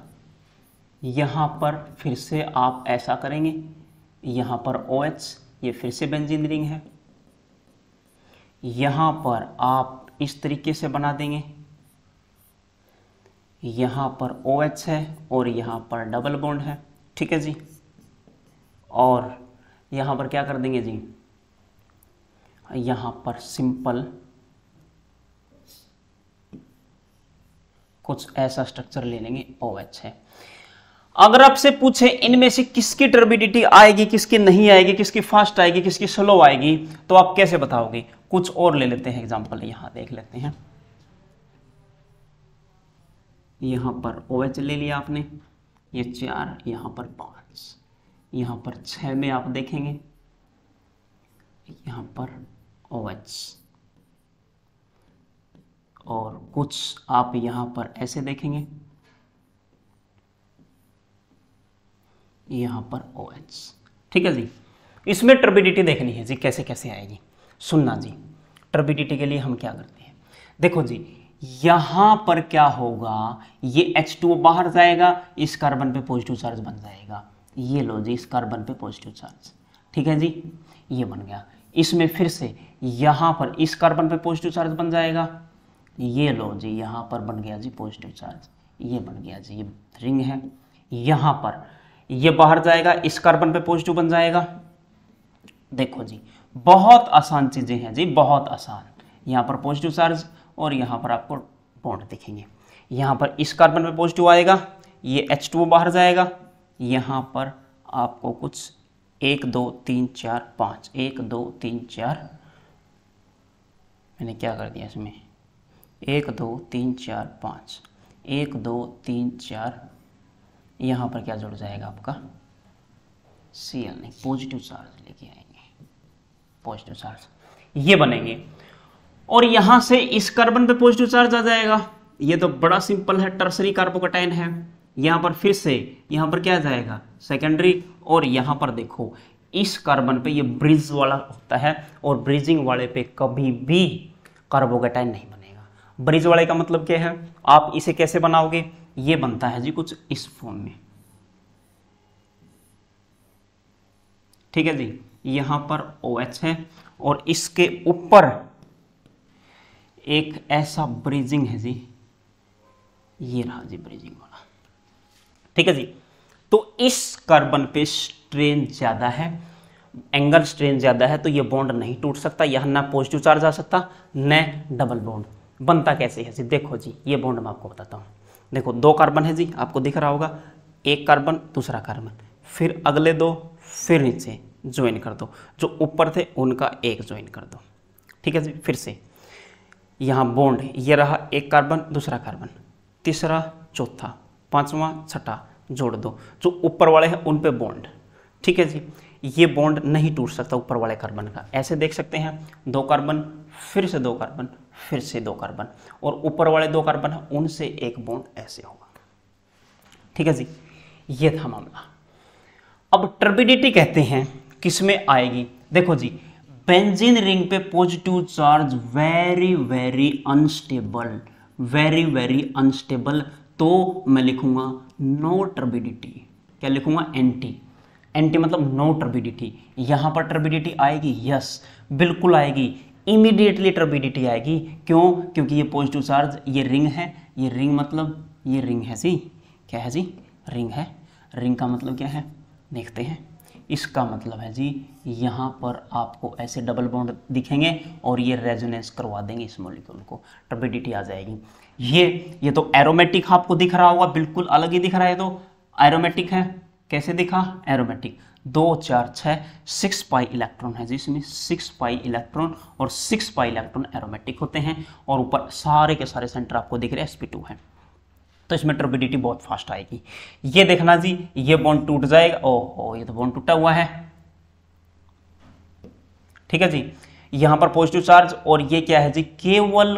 यहाँ पर फिर से आप ऐसा करेंगे यहाँ पर ओ OH, ये फिर से बेंजीन रिंग है यहाँ पर आप इस तरीके से बना देंगे यहाँ पर ओ OH है और यहाँ पर डबल बॉन्ड है ठीक है जी और यहाँ पर क्या कर देंगे जी यहाँ पर सिंपल कुछ ऐसा स्ट्रक्चर ले लेंगे ओ OH है अगर आपसे पूछे इनमें से किसकी टर्बिडिटी आएगी किसकी नहीं आएगी किसकी फास्ट आएगी किसकी स्लो आएगी तो आप कैसे बताओगे कुछ और ले लेते हैं एग्जाम्पल यहां देख लेते हैं यहां पर ओ OH ले लिया आपने ये चार यहां पर पांच यहां पर छह में आप देखेंगे यहां पर ओ OH और कुछ आप यहाँ पर ऐसे देखेंगे यहाँ पर ओ OH. ठीक है जी इसमें टर्बिडिटी देखनी है जी कैसे कैसे आएगी सुनना जी टर्बिडिटी के लिए हम क्या करते हैं देखो जी यहाँ पर क्या होगा ये H2O बाहर जाएगा इस कार्बन पे पॉजिटिव चार्ज बन जाएगा ये लो जी इस कार्बन पे पॉजिटिव चार्ज ठीक है जी ये बन गया इसमें फिर से यहाँ पर इस कार्बन पे पॉजिटिव चार्ज बन जाएगा ये लो जी यहाँ पर बन गया जी पॉजिटिव चार्ज ये बन गया जी ये रिंग है यहाँ पर ये बाहर जाएगा इस कार्बन पे पॉजिटिव बन जाएगा देखो जी बहुत आसान चीज़ें हैं जी बहुत आसान यहाँ पर पॉजिटिव चार्ज और यहाँ पर आपको बॉन्ड दिखेंगे यहाँ पर इस कार्बन पे पॉजिटिव आएगा ये एच टू बाहर जाएगा यहाँ पर आपको कुछ एक दो तीन चार पाँच एक दो तीन चार मैंने क्या कर दिया इसमें एक दो तीन चार पाँच एक दो तीन चार यहाँ पर क्या जुड़ जाएगा आपका सी एल नहीं पॉजिटिव चार्ज लेके आएंगे पॉजिटिव चार्ज ये बनेंगे और यहाँ से इस कार्बन पे पॉजिटिव चार्ज आ जाएगा ये तो बड़ा सिंपल है टर्सरी कार्बोकटाइन है यहाँ पर फिर से यहाँ पर क्या जाएगा सेकेंडरी और यहाँ पर देखो इस कार्बन पे ये ब्रिज वाला होता है और ब्रिजिंग वाले पे कभी भी कार्बोकेटाइन नहीं ब्रिज वाले का मतलब क्या है आप इसे कैसे बनाओगे ये बनता है जी कुछ इस फॉर्म में ठीक है जी यहां पर ओ OH है और इसके ऊपर एक ऐसा ब्रिजिंग है जी ये रहा जी ब्रिजिंग वाला ठीक है जी तो इस कार्बन पे स्ट्रेन ज्यादा है एंगल स्ट्रेन ज्यादा है तो ये बॉन्ड नहीं टूट सकता यहां ना पॉजिटिव चार्ज आ सकता न डबल बॉन्ड बनता कैसे है जी देखो जी ये बॉन्ड मैं आपको बताता हूँ देखो दो कार्बन है जी आपको दिख रहा होगा एक कार्बन दूसरा कार्बन फिर अगले दो फिर नीचे ज्वाइन कर दो जो ऊपर थे उनका एक ज्वाइन कर दो ठीक है जी फिर से यहाँ बॉन्ड ये रहा एक कार्बन दूसरा कार्बन तीसरा चौथा पाँचवा छठा जोड़ दो जो ऊपर वाले हैं उन पर बॉन्ड ठीक है जी ये बॉन्ड नहीं टूट सकता ऊपर वाले कार्बन का ऐसे देख सकते हैं दो कार्बन फिर से दो कार्बन फिर से दो कार्बन और ऊपर वाले दो कार्बन हैं उनसे एक बॉन्ड ऐसे होगा ठीक है जी ये था मामला अब टर्बिडिटी कहते हैं किसमें आएगी देखो जी बेंजीन रिंग पे positive charge very very unstable very very unstable तो मैं लिखूंगा नो टर्बिडिटी क्या लिखूंगा एंटी एंटी मतलब नो टर्बिडिटी यहां पर टर्बिडिटी आएगी यस बिल्कुल आएगी इमीडिएटली टर्बिडिटी आएगी क्यों क्योंकि ये पॉजिटिव चार्ज ये रिंग है ये रिंग मतलब ये रिंग है जी क्या है जी रिंग है रिंग का मतलब क्या है देखते हैं इसका मतलब है जी यहाँ पर आपको ऐसे डबल बॉन्ड दिखेंगे और ये रेजोनेंस करवा देंगे इस मोलिक्यूल को टर्बिडिटी आ जाएगी ये ये तो एरोमेटिक आपको दिख रहा होगा बिल्कुल अलग ही दिख रहा है तो एरोमेटिक है कैसे दिखा एरोमेटिक दो चार छः सिक्स पाई इलेक्ट्रॉन है जिसमें सिक्स पाई इलेक्ट्रॉन और सिक्स पाई इलेक्ट्रॉन एरोमेटिक होते हैं और ऊपर सारे के सारे सेंटर आपको दिख रहे हैं एसपी टू है तो इसमें ट्रबिडिटी बहुत फास्ट आएगी ये देखना जी ये बॉन्ड टूट जाएगा ओहो ये तो बॉन्ड टूटा हुआ है ठीक है जी यहां पर पॉजिटिव चार्ज और ये क्या है जी केवल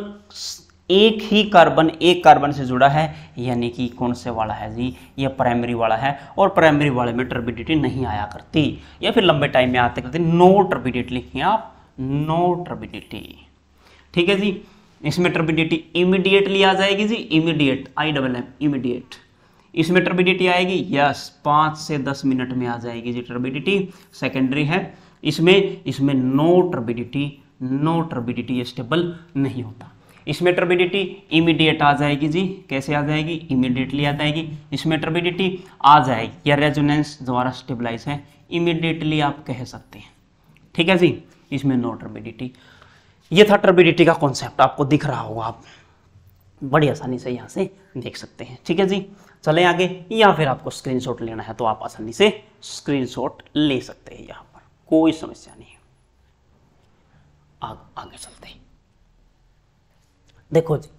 एक ही कार्बन एक कार्बन से जुड़ा है यानी कि कौन से वाला है जी ये प्राइमरी वाला है और प्राइमरी वाले में टर्बिडिटी नहीं आया करती या फिर लंबे टाइम में आते करते नो टर्बिडिटी लिखिए आप नो टर्बिडिटी ठीक है जी इसमें टर्बिडिटी इमीडिएटली आ जाएगी जी immediate I double M immediate इसमें टर्बिडिटी आएगी यस पाँच से दस मिनट में आ जाएगी जी टर्बिडिटी सेकेंडरी है इसमें इसमें no turbidity no turbidity stable नहीं होता इसमें टर्बिडिटी इमीडिएट आ जाएगी जी कैसे आ जाएगी इमीडिएटली आ जाएगी इसमें टर्बिडिटी आ जाएगी या रेजोनेंस द्वारा स्टेबलाइज है इमीडिएटली आप कह सकते हैं ठीक है जी इसमें नो टर्बिडिटी ये था टर्बिडिटी का कॉन्सेप्ट आपको दिख रहा होगा आप बड़ी आसानी से यहाँ से देख सकते हैं ठीक है जी चले आगे या फिर आपको स्क्रीन लेना है तो आप आसानी से स्क्रीन ले सकते हैं यहाँ पर कोई समस्या नहीं आग, आगे चलते हैं देखो जी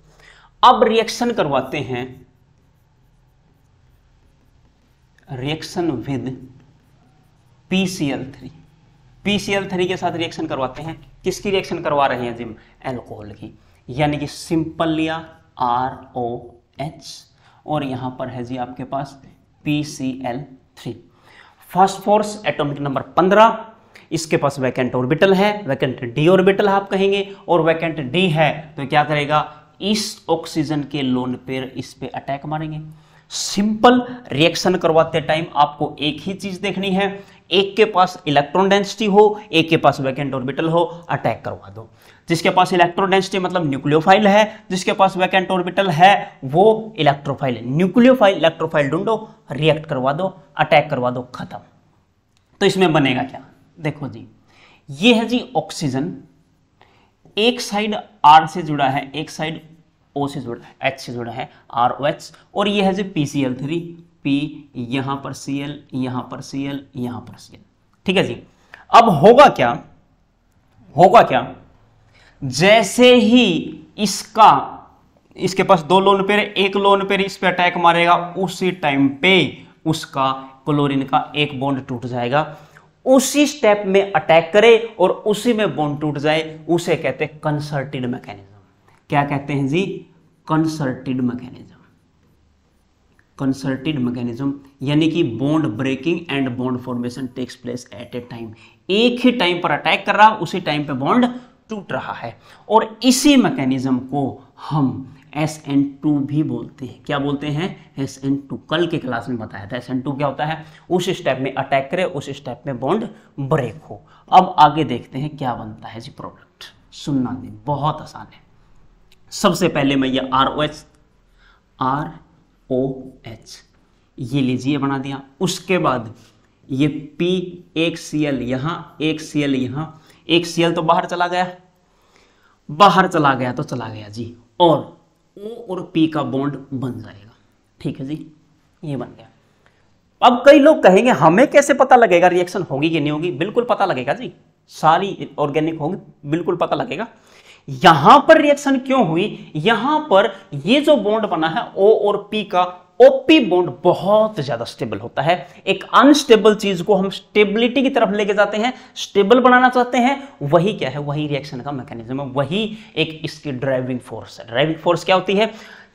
अब रिएक्शन करवाते हैं reaction with three PCL three के साथ रिएक्शन करवाते हैं किसकी रिएक्शन करवा रहे हैं जिम एल्कोहल की यानी कि सिंपल लिया आर ओ एच और यहां पर है जी आपके पास थ्री फॉस्फोरस एटॉमिक नंबर पंद्रह इसके पास वैकेंट ऑर्बिटल है वैकेंट डी ऑर्बिटल आप कहेंगे और वैकेंट डी है तो क्या करेगा इस ऑक्सीजन के लोन पेयर इस पे अटैक मारेंगे सिंपल रिएक्शन करवाते टाइम आपको एक ही चीज देखनी है एक के पास इलेक्ट्रॉन डेंसिटी हो एक के पास वैकेंट ऑर्बिटल हो अटैक करवा दो जिसके पास इलेक्ट्रॉन डेंसिटी मतलब न्यूक्लियोफाइल है जिसके पास वैकेंट ऑर्बिटल है वो इलेक्ट्रोफाइल न्यूक्लियोफाइल इलेक्ट्रोफाइल ढूंढो रिएक्ट करवा दो अटैक करवा दो खत्म तो इसमें बनेगा क्या देखो जी ये है जी ऑक्सीजन एक साइड आर से जुड़ा है एक साइड ओ से जुड़ा है एच से जुड़ा है आर ओ एच और ये है जी P C L three P यहां पर सी एल यहां पर सी एल यहां पर सी एल ठीक है जी अब होगा क्या होगा क्या जैसे ही इसका इसके पास दो लोन पेर एक लोन पेर इस पे अटैक मारेगा उसी टाइम पे उसका क्लोरीन का एक बॉन्ड टूट जाएगा उसी स्टेप में अटैक करे और उसी में बोन टूट जाए उसे कहते हैं कंसर्टेड मैकेनिज्म क्या कहते हैं जी कंसर्टेड मैकेनिज्म कंसर्टेड मैकेनिज्म यानी कि bond breaking and bond formation takes place at a time एक ही टाइम पर अटैक कर रहा उसी टाइम पे बॉन्ड टूट रहा है और इसी मैकेनिज्म को हम एस एन टू भी बोलते हैं क्या बोलते हैं एस एन टू कल के क्लास में बताया था एस एन टू क्या होता है उस स्टेप में अटैक करे उस स्टेप में बॉन्ड ब्रेक हो अब आगे देखते हैं क्या बनता है जी प्रोडक्ट सुनना नहीं बहुत आसान है सबसे पहले मैं ये R O H R O H ये लीजिए बना दिया उसके बाद ये पी एक सी एल यहां एक सी एल यहां एक सी एल तो बाहर चला गया बाहर चला गया तो चला गया जी और ओ और पी का बॉन्ड बन जाएगा ठीक है जी ये बन गया अब कई लोग कहेंगे हमें कैसे पता लगेगा रिएक्शन होगी कि नहीं होगी बिल्कुल पता लगेगा जी सारी ऑर्गेनिक होगी बिल्कुल पता लगेगा यहां पर रिएक्शन क्यों हुई यहां पर ये जो बॉन्ड बना है ओ और पी का ओपी बॉन्ड बहुत ज्यादा स्टेबल होता है एक अनस्टेबल चीज को हम स्टेबिलिटी की तरफ लेके जाते हैं स्टेबल बनाना चाहते हैं वही क्या है वही रिएक्शन का मैकेनिज्म है वही एक इसकी ड्राइविंग फोर्स है ड्राइविंग फोर्स क्या होती है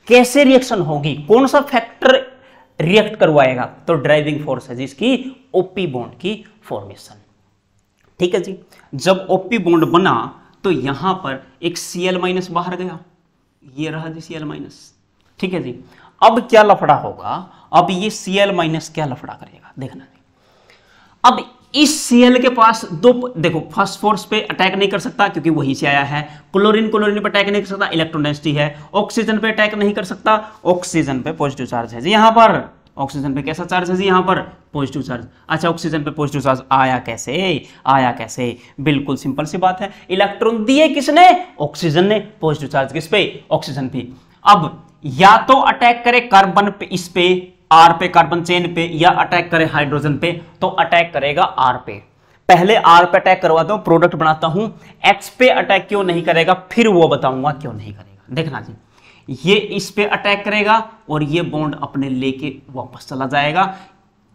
कैसे रिएक्शन होगी कौन सा फैक्टर रिएक्ट करवाएगा तो ड्राइविंग फोर्स है जिसकी ओपी बॉन्ड की फॉर्मेशन ठीक है जी जब ओपी बॉन्ड बना तो यहां पर एक सीएल माइनस बाहर गया ये रहा जी सीएल माइनस ठीक है जी अब क्या लफड़ा होगा अब ये सीएल माइनस क्या लफड़ा करेगा देखना अब इस Cl के पास दो देखो फर्स्ट फोर्स पे अटैक नहीं कर सकता क्योंकि वहीं से आया है क्लोरीन क्लोरीन पे अटैक नहीं कर सकता इलेक्ट्रॉन है ऑक्सीजन पे अटैक नहीं कर सकता ऑक्सीजन पे पॉजिटिव चार्ज है जी यहां पर ऑक्सीजन पे कैसा चार्ज है जी यहाँ पर पॉजिटिव चार्ज अच्छा ऑक्सीजन पे पॉजिटिव चार्ज आया कैसे आया कैसे बिल्कुल सिंपल सी बात है इलेक्ट्रॉन दिए किसने ऑक्सीजन ने पॉजिटिव चार्ज किस पे ऑक्सीजन पे अब या तो अटैक करे कार्बन पे इस पे आर पे कार्बन चेन पे या अटैक करे हाइड्रोजन पे तो अटैक करेगा आर पे पहले आर पे अटैक करवाता दो प्रोडक्ट बनाता हूं एच पे अटैक क्यों नहीं करेगा फिर वो बताऊंगा क्यों नहीं करेगा देखना जी ये इस पे अटैक करेगा और ये बॉन्ड अपने लेके वापस चला जाएगा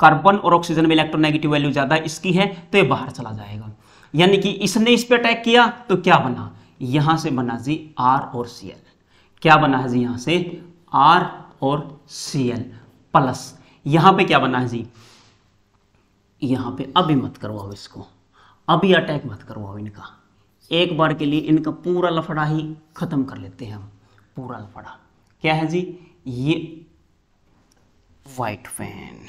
कार्बन और ऑक्सीजन में इलेक्ट्रोनेगेटिव वैल्यू ज़्यादा इसकी है तो ये बाहर चला जाएगा यानी कि इसने इस पे अटैक किया तो क्या बना यहां से बना जी आर और सी एल क्या बना है जी यहां से आर और सी एल प्लस यहां पे क्या बना है जी यहां पे अभी मत करवाओ इसको अभी अटैक मत करवाओ इनका एक बार के लिए इनका पूरा लफड़ा ही ख़त्म कर लेते हैं हम पूरा लफड़ा क्या है जी ये वाइट फैन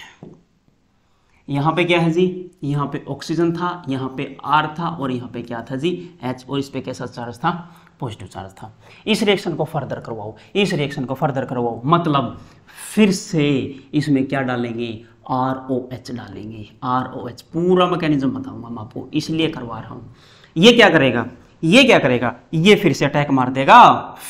यहां पे क्या है जी यहां पे ऑक्सीजन था यहां पे आर था और यहां पे क्या था जी एच और इस पे कैसा चार्ज था पॉजिटिव चार्ज था इस रिएक्शन को फर्दर करवाओ इस रिएक्शन को फर्दर करवाओ मतलब फिर से इसमें क्या डालेंगे आर ओ एच डालेंगे आर ओ एच पूरा मैकेनिज्म बताऊंगा मैं आपको इसलिए करवा रहा हूँ ये क्या करेगा ये क्या करेगा ये फिर से अटैक मार देगा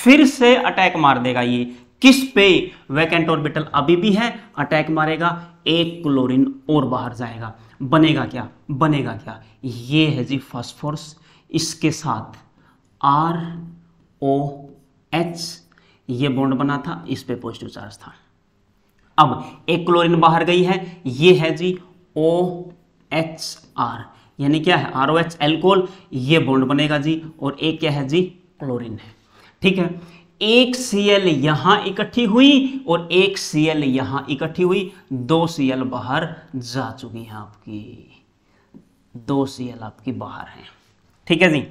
फिर से अटैक मार देगा ये किस पे वैकेंट ऑर्बिटल अभी भी है अटैक मारेगा एक क्लोरीन और बाहर जाएगा बनेगा क्या बनेगा क्या ये है जी फॉस्फोरस इसके साथ आर ओ एच ये बॉन्ड बना था इस पे पॉजिटिव चार्ज था अब एक क्लोरीन बाहर गई है ये है जी ओ एच आर यानी क्या है आर ओ एच एल्कोहल ये बॉन्ड बनेगा जी और एक क्या है जी क्लोरीन है ठीक है एक सी एल यहां इकट्ठी हुई और एक सी एल यहां इकट्ठी हुई दो सी एल बाहर जा चुकी हैं आपकी दो सी एल आपकी बाहर हैं ठीक है जी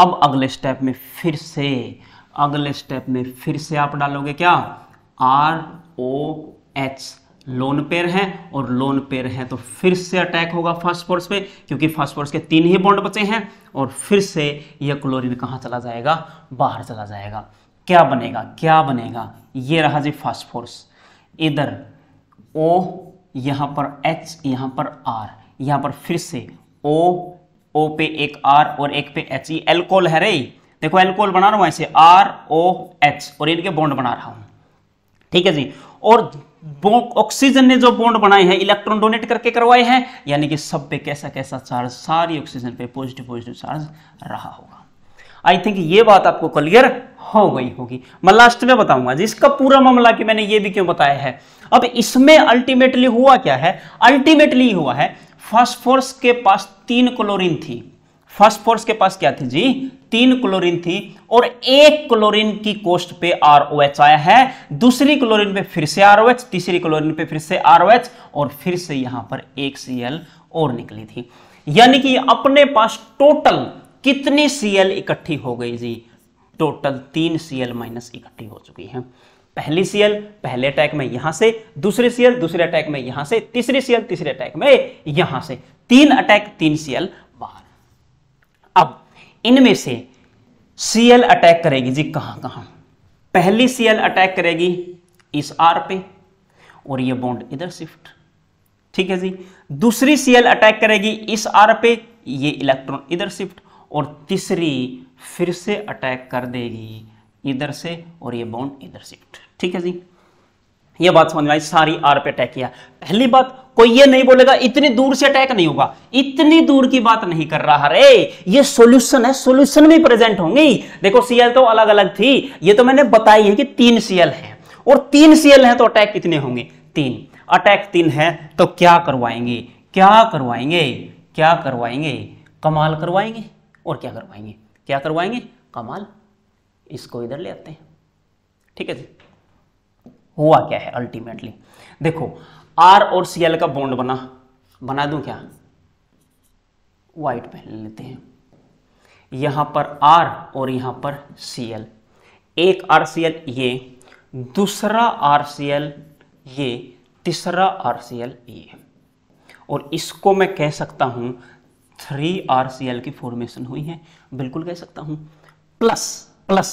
अब अगले स्टेप में फिर से अगले स्टेप में फिर से आप डालोगे क्या R O H lone pair हैं और लोन पेयर हैं तो फिर से अटैक होगा फोर्स पे क्योंकि फोर्स के तीन ही बॉन्ड बचे हैं और फिर से यह क्लोरीन कहाँ चला जाएगा बाहर चला जाएगा क्या बनेगा क्या बनेगा ये रहा जी फोर्स इधर ओ यहाँ पर एच यहाँ पर आर यहाँ पर फिर से ओ ओ पे एक आर और एक पे एच ये एल्कोल है रे देखो एल्कोल बना रहा हूं ऐसे आर ओ एच और इनके बॉन्ड बना रहा हूं ठीक है जी और ऑक्सीजन ने जो बॉन्ड बनाए हैं इलेक्ट्रॉन डोनेट करके करवाए हैं यानी कि सब पे कैसा कैसा चार्ज सारी ऑक्सीजन पे पॉजिटिव पॉजिटिव चार्ज रहा होगा आई थिंक ये बात आपको क्लियर हो गई होगी मैं लास्ट में बताऊंगा जिसका पूरा मामला कि मैंने ये भी क्यों बताया है अब इसमें अल्टीमेटली हुआ क्या है अल्टीमेटली हुआ है फॉस्फोरस के पास तीन क्लोरीन थी फॉस्फोरस के पास क्या थी जी तीन क्लोरीन थी और एक क्लोरीन की कोस्ट पे आर ओ एच आया है दूसरी क्लोरीन पे फिर से आर ओ एच तीसरी क्लोरीन पे फिर से आर ओ एच और फिर से यहां पर एक सी एल और निकली थी यानी कि अपने पास टोटल कितनी सी एल इकट्ठी हो गई जी टोटल तीन सी एल माइनस इकट्ठी हो चुकी है पहली सीएल पहले अटैक में यहां से दूसरे सीएल दूसरे अटैक में यहां से तीसरे सीएल तीसरे अटैक में यहां से तीन अटैक तीन सीएल बाहर अब इनमें से सीएल अटैक करेगी जी कहां कहां पहली सीएल अटैक करेगी इस आर पे और ये बॉन्ड इधर शिफ्ट ठीक है जी दूसरी सीएल अटैक करेगी इस आर पे ये इलेक्ट्रॉन इधर शिफ्ट और तीसरी फिर से अटैक कर देगी इधर से और ये बॉन्ड इधर शिफ्ट ठीक है जी ये बात समझ में आई सारी आर पे अटैक किया पहली बात कोई ये नहीं बोलेगा इतनी दूर से अटैक नहीं होगा इतनी दूर की बात नहीं कर रहा अरे ये सॉल्यूशन है सॉल्यूशन भी प्रेजेंट होंगी देखो सीएल तो अलग अलग थी ये तो मैंने बताई है कि तीन सीएल है और तीन सीएल है तो अटैक कितने होंगे तीन अटैक तीन है तो क्या करवाएंगे क्या करवाएंगे क्या करवाएंगे कमाल करवाएंगे और क्या करवाएंगे क्या करवाएंगे कमाल इसको इधर ले आते हैं ठीक है जी हुआ क्या है अल्टीमेटली देखो आर और सी एल का बॉन्ड बना बना दूं क्या वाइट पहन लेते हैं यहां पर आर और यहां पर सी एल एक आर सी एल ये दूसरा आर सी एल ये तीसरा आर सी एल ये और इसको मैं कह सकता हूं थ्री आर सी एल की फॉर्मेशन हुई है बिल्कुल कह सकता हूं प्लस प्लस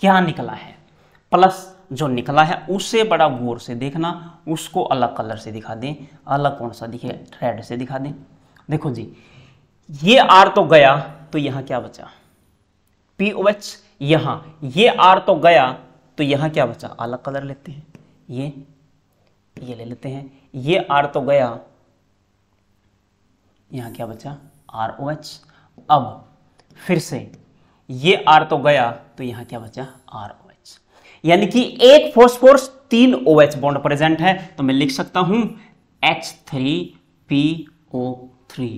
क्या निकला है प्लस जो निकला है उसे बड़ा गौर से देखना उसको अलग कलर से दिखा दें अलग कौन सा दिखे रेड से दिखा दें देखो जी ये आर तो गया तो यहां क्या बचा पी ओ एच यहां ये आर तो गया तो यहां क्या बचा अलग कलर लेते हैं ये ये ले लेते हैं ये आर तो गया यहाँ क्या बचा आर ओ एच अब फिर से ये आर तो गया तो यहां क्या बचा आर यानी कि एक फॉस्फोरस तीन ओ OH बॉन्ड प्रेजेंट है तो मैं लिख सकता हूं H three P O three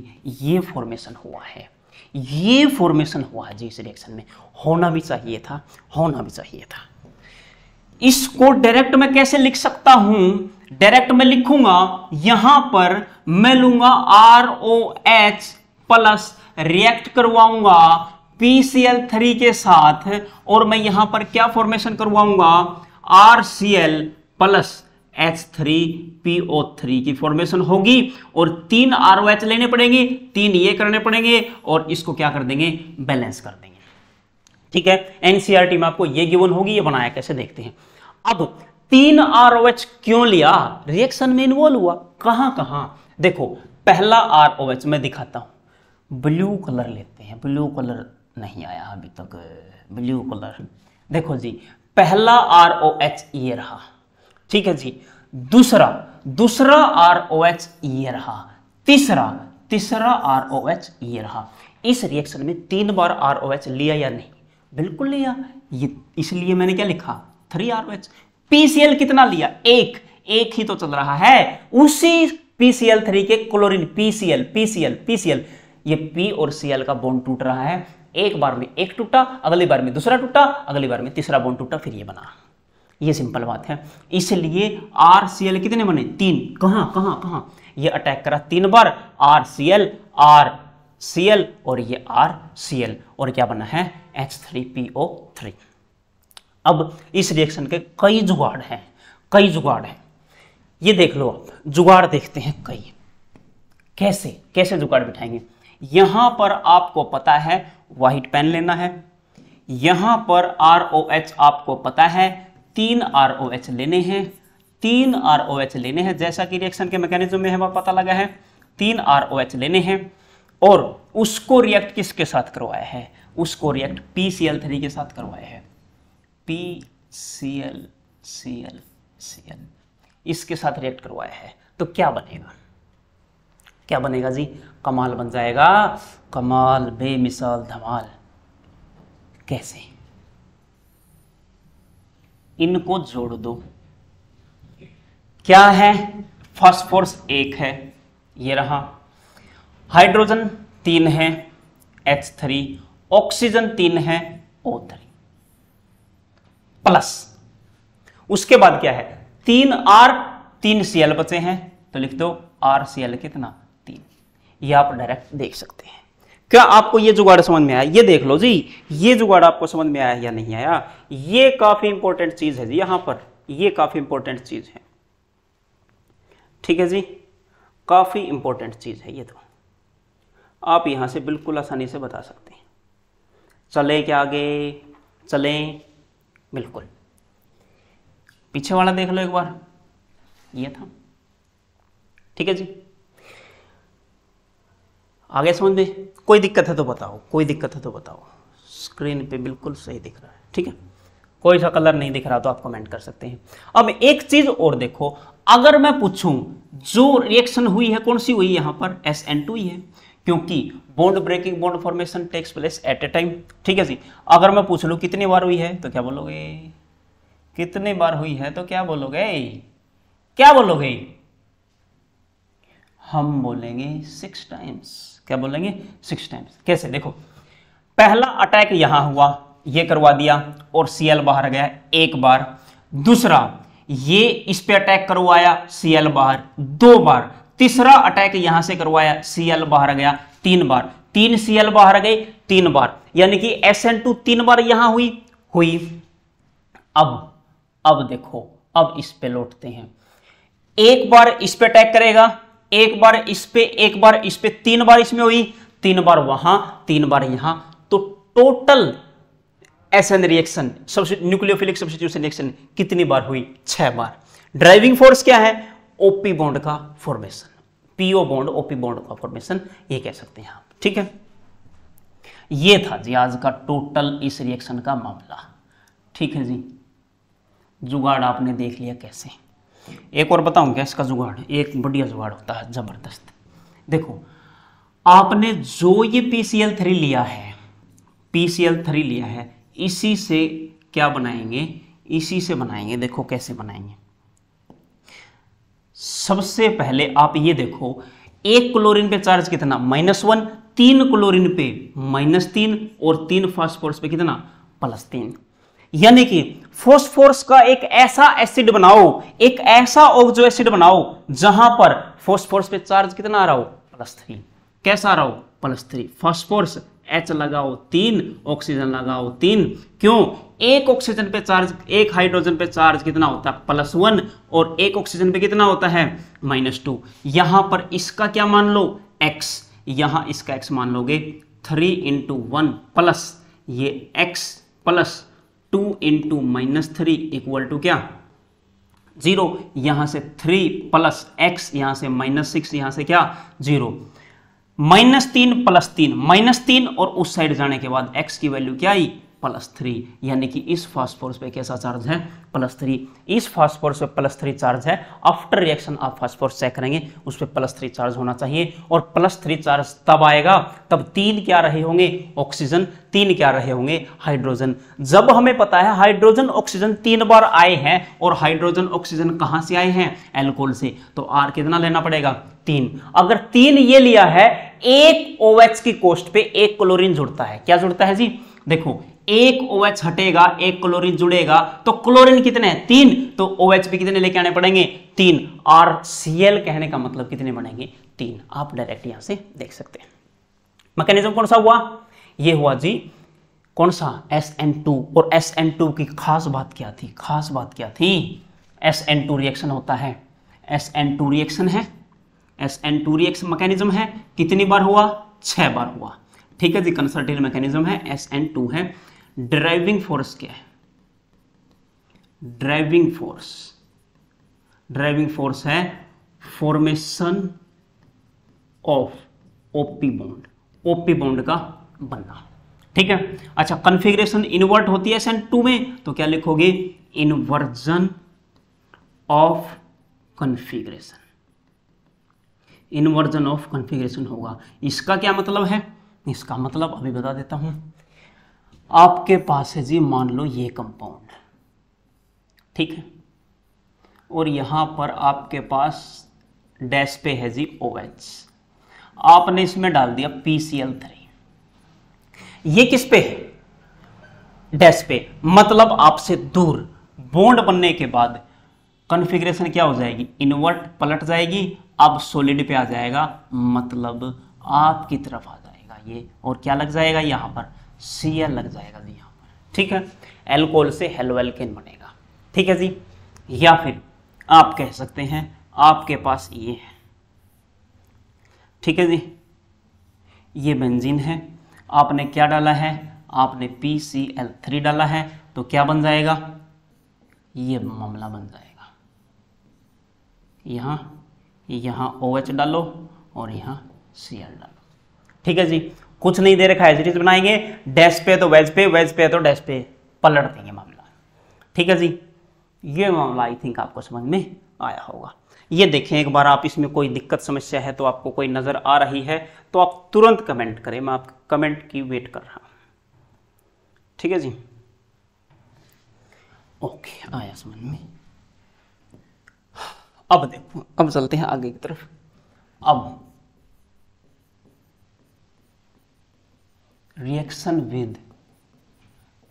ये फॉर्मेशन हुआ है ये फॉर्मेशन हुआ है जी इस रिएक्शन में होना भी चाहिए था होना भी चाहिए था इसको डायरेक्ट में कैसे लिख सकता हूं डायरेक्ट में लिखूंगा यहां पर मैं लूंगा R O H plus react करवाऊंगा PCl3 के साथ और मैं यहां पर क्या फॉर्मेशन करवाऊंगा RCl plus H three P O three की फॉर्मेशन होगी और तीन आर ओ एच लेने पड़ेंगे तीन ये करने पड़ेंगे और इसको क्या कर देंगे बैलेंस कर देंगे ठीक है एनसीआरटी e में आपको ये गिवन होगी ये बनाया कैसे देखते हैं अब तीन आर ओ एच क्यों लिया रिएक्शन में इन्वॉल्व हुआ कहां कहां देखो पहला आर ओ एच मैं दिखाता हूं ब्लू कलर लेते हैं ब्लू कलर नहीं आया अभी तक ब्लू कलर देखो जी पहला आर ओ एच ये रहा ठीक है जी दूसरा दूसरा आर ओ एच ये रहा तीसरा तीसरा आर ओ एच ये रहा इस रिएक्शन में तीन बार आर ओ एच लिया या नहीं बिल्कुल लिया ये इसलिए मैंने क्या लिखा three R O H PCL कितना लिया एक एक ही तो चल रहा है उसी पीसीएल थ्री के क्लोरीन पीसीएल पीसीएल पीसीएल ये पी और सीएल का बॉन्ड टूट रहा है एक बार में एक टूटा अगली बार में दूसरा टूटा अगली बार में तीसरा बोन टूटा फिर ये बना ये सिंपल बात है इसलिए आर सी एल कितने बने तीन कहां कहां कहां ये अटैक करा तीन बार R C L R C L और ये आर सी एल और क्या बना है H three P O three अब इस रिएक्शन के कई जुगाड़ हैं कई जुगाड़ हैं ये देख लो आप जुगाड़ देखते हैं कई कैसे कैसे जुगाड़ बिठाएंगे यहां पर आपको पता है वाइट पेन लेना है यहां पर आर ओ एच आपको पता है तीन आर ओ एच लेने हैं तीन आर ओ एच लेने हैं जैसा कि रिएक्शन के मैकेनिज्म में हमें पता लगा है तीन आर ओ एच लेने हैं और उसको रिएक्ट किसके साथ करवाया है उसको react P C L three के साथ करवाया है P C L C L C L इसके साथ रिएक्ट करवाया है तो क्या बनेगा क्या बनेगा जी कमाल बन जाएगा कमाल बेमिसाल धमाल कैसे इनको जोड़ दो क्या है फॉस्फोरस एक है ये रहा हाइड्रोजन तीन है एच थ्री ऑक्सीजन तीन है ओ थ्री प्लस उसके बाद क्या है तीन आर तीन सी एल बचे हैं तो लिख दो आर सी एल कितना ये आप डायरेक्ट देख सकते हैं क्या आपको ये जुगाड़ समझ में आया ये देख लो जी ये जुगाड़ आपको समझ में आया या नहीं आया ये काफी इंपॉर्टेंट चीज है जी यहां पर ये काफी इंपॉर्टेंट चीज है ठीक है जी काफी इंपॉर्टेंट चीज है ये तो आप यहां से बिल्कुल आसानी से बता सकते हैं चले क्या आगे चलें बिल्कुल पीछे वाला देख लो एक बार ये था ठीक है जी आगे समझ में कोई दिक्कत है तो बताओ कोई दिक्कत है तो बताओ स्क्रीन पे बिल्कुल सही दिख रहा है ठीक है कोई सा कलर नहीं दिख रहा तो आप कमेंट कर सकते हैं अब एक चीज और देखो अगर मैं पूछूं जो रिएक्शन हुई है कौन सी हुई यहां पर एस एन टू ही है क्योंकि bond breaking bond formation takes place at a time ठीक है जी अगर मैं पूछ लू कितनी बार हुई है तो क्या बोलोगे कितने बार हुई है तो क्या बोलोगे क्या बोलोगे हम बोलेंगे सिक्स टाइम्स क्या बोलेंगे सिक्स टाइम्स कैसे देखो पहला अटैक यहां हुआ ये करवा दिया और सीएल बाहर गया एक बार दूसरा ये इस पे अटैक करवाया सीएल बाहर दो बार तीसरा अटैक यहां से करवाया सीएल बाहर गया तीन बार तीन सीएल बाहर गए तीन बार यानी कि एस एन टू तीन बार यहां हुई हुई अब अब देखो अब इस पे लौटते हैं एक बार इस पे अटैक करेगा एक बार इस पे एक बार इस पे तीन बार इसमें हुई तीन बार वहां तीन बार यहां तो total SN reaction nucleophilic substitution reaction कितनी बार हुई छह बार ड्राइविंग फोर्स क्या है ओपी बॉन्ड का formation PO bond OP bond का फॉर्मेशन ये कह सकते हैं आप ठीक है ये था जी आज का टोटल इस रिएक्शन का मामला ठीक है जी जुगाड़ आपने देख लिया कैसे एक और बताऊं क्या इसका जुगाड़ एक बढ़िया जुगाड़ होता है ज़बरदस्त देखो आपने जो ये पीसीएल थ्री लिया है पी थ्री लिया है इसी से क्या बनाएंगे इसी से बनाएंगे देखो कैसे बनाएंगे सबसे पहले आप ये देखो एक क्लोरीन पे चार्ज कितना माइनस वन तीन क्लोरीन पे माइनस तीन और तीन फास्फोरस पे कितना प्लस तीन यानी कि फोस्फोरस का एक ऐसा एसिड बनाओ एक ऐसा ऑक्जो एसिड बनाओ जहां पर फोस्फोरस पे चार्ज कितना आ रहा हो प्लस थ्री कैसा आ रहा हो प्लस थ्री फॉस्फोरस एच लगाओ तीन ऑक्सीजन लगाओ तीन क्यों एक ऑक्सीजन पे चार्ज एक हाइड्रोजन पे चार्ज कितना होता है प्लस वन और एक ऑक्सीजन पे कितना होता है माइनस टू यहां पर इसका क्या मान लो एक्स यहां इसका एक्स मान लोगे थ्री इंटू वन प्लस ये x plus two into minus three equal to क्या जीरो यहां से थ्री प्लस एक्स यहां से माइनस सिक्स यहां से क्या जीरो माइनस तीन प्लस तीन माइनस तीन और उस साइड जाने के बाद एक्स की वैल्यू क्या आई प्लस थ्री यानी कि इस फास्फोरस पे कैसा चार्ज है प्लस थ्री इस फास्फोरस पे प्लस थ्री चार्ज है आफ्टर रिएक्शन आप फास्फोरस चेक करेंगे उस पर प्लस थ्री चार्ज होना चाहिए और प्लस थ्री चार्ज तब आएगा तब तीन क्या रहे होंगे ऑक्सीजन तीन क्या रहे होंगे हाइड्रोजन जब हमें पता है हाइड्रोजन ऑक्सीजन तीन बार आए हैं और हाइड्रोजन ऑक्सीजन कहाँ से आए हैं एल्कोहल से तो आर कितना लेना पड़ेगा तीन अगर तीन ये लिया है एक ओएच की कोस्ट पे एक क्लोरीन जुड़ता है क्या जुड़ता है जी देखो एक ओ OH हटेगा एक क्लोरीन जुड़ेगा तो क्लोरीन कितने हैं तीन तो ओ OH भी कितने लेके आने पड़ेंगे तीन और Cl कहने का मतलब कितने बनेंगे तीन आप डायरेक्ट यहां से देख सकते हैं मैकेनिज्म कौन सा हुआ ये हुआ जी कौन सा SN2 और SN2 की खास बात क्या थी खास बात क्या थी SN2 रिएक्शन होता है SN2 रिएक्शन है SN2 रिएक्शन मैकेनिज्म है कितनी बार हुआ छह बार हुआ ठीक है जी कंसल्टेटिव मैकेनिज्म है SN2 है ड्राइविंग फोर्स क्या है ड्राइविंग फोर्स ड्राइविंग फोर्स है formation of OP bond OP bond का बनना ठीक है अच्छा कंफिग्रेशन इन्वर्ट होती है सेंट टू में तो क्या लिखोगे inversion of configuration inversion of configuration होगा इसका क्या मतलब है इसका मतलब अभी बता देता हूं आपके पास है जी मान लो ये कंपाउंड ठीक है और यहां पर आपके पास डैश पे है जी ओ OH. आपने इसमें डाल दिया पीसीएल थ्री ये किस पे है डैश पे मतलब आपसे दूर बॉन्ड बनने के बाद कॉन्फ़िगरेशन क्या हो जाएगी इन्वर्ट पलट जाएगी अब सॉलिड पे आ जाएगा मतलब आपकी तरफ आ जाएगा ये और क्या लग जाएगा यहां पर सी एल लग जाएगा जी यहाँ पर ठीक है एल्कोहल से हेलोएल्केन बनेगा ठीक है जी या फिर आप कह सकते हैं आपके पास ये है ठीक है जी ये बेंजीन है आपने क्या डाला है आपने पी सी एल थ्री डाला है तो क्या बन जाएगा ये मामला बन जाएगा यहाँ यहाँ ओ OH एच डालो और यहाँ सी एल डालो ठीक है जी कुछ नहीं दे रखा है बनाएंगे तो डैश पे तो वेज पे वेज पे तो डैश पे पलट देंगे मामला ठीक है जी ये मामला आई थिंक आपको समझ में आया होगा ये देखें एक बार आप इसमें कोई दिक्कत समस्या है तो आपको कोई नज़र आ रही है तो आप तुरंत कमेंट करें मैं आपके कमेंट की वेट कर रहा ठीक है जी ओके आया समझ में अब देखो अब चलते हैं आगे की तरफ अब reaction with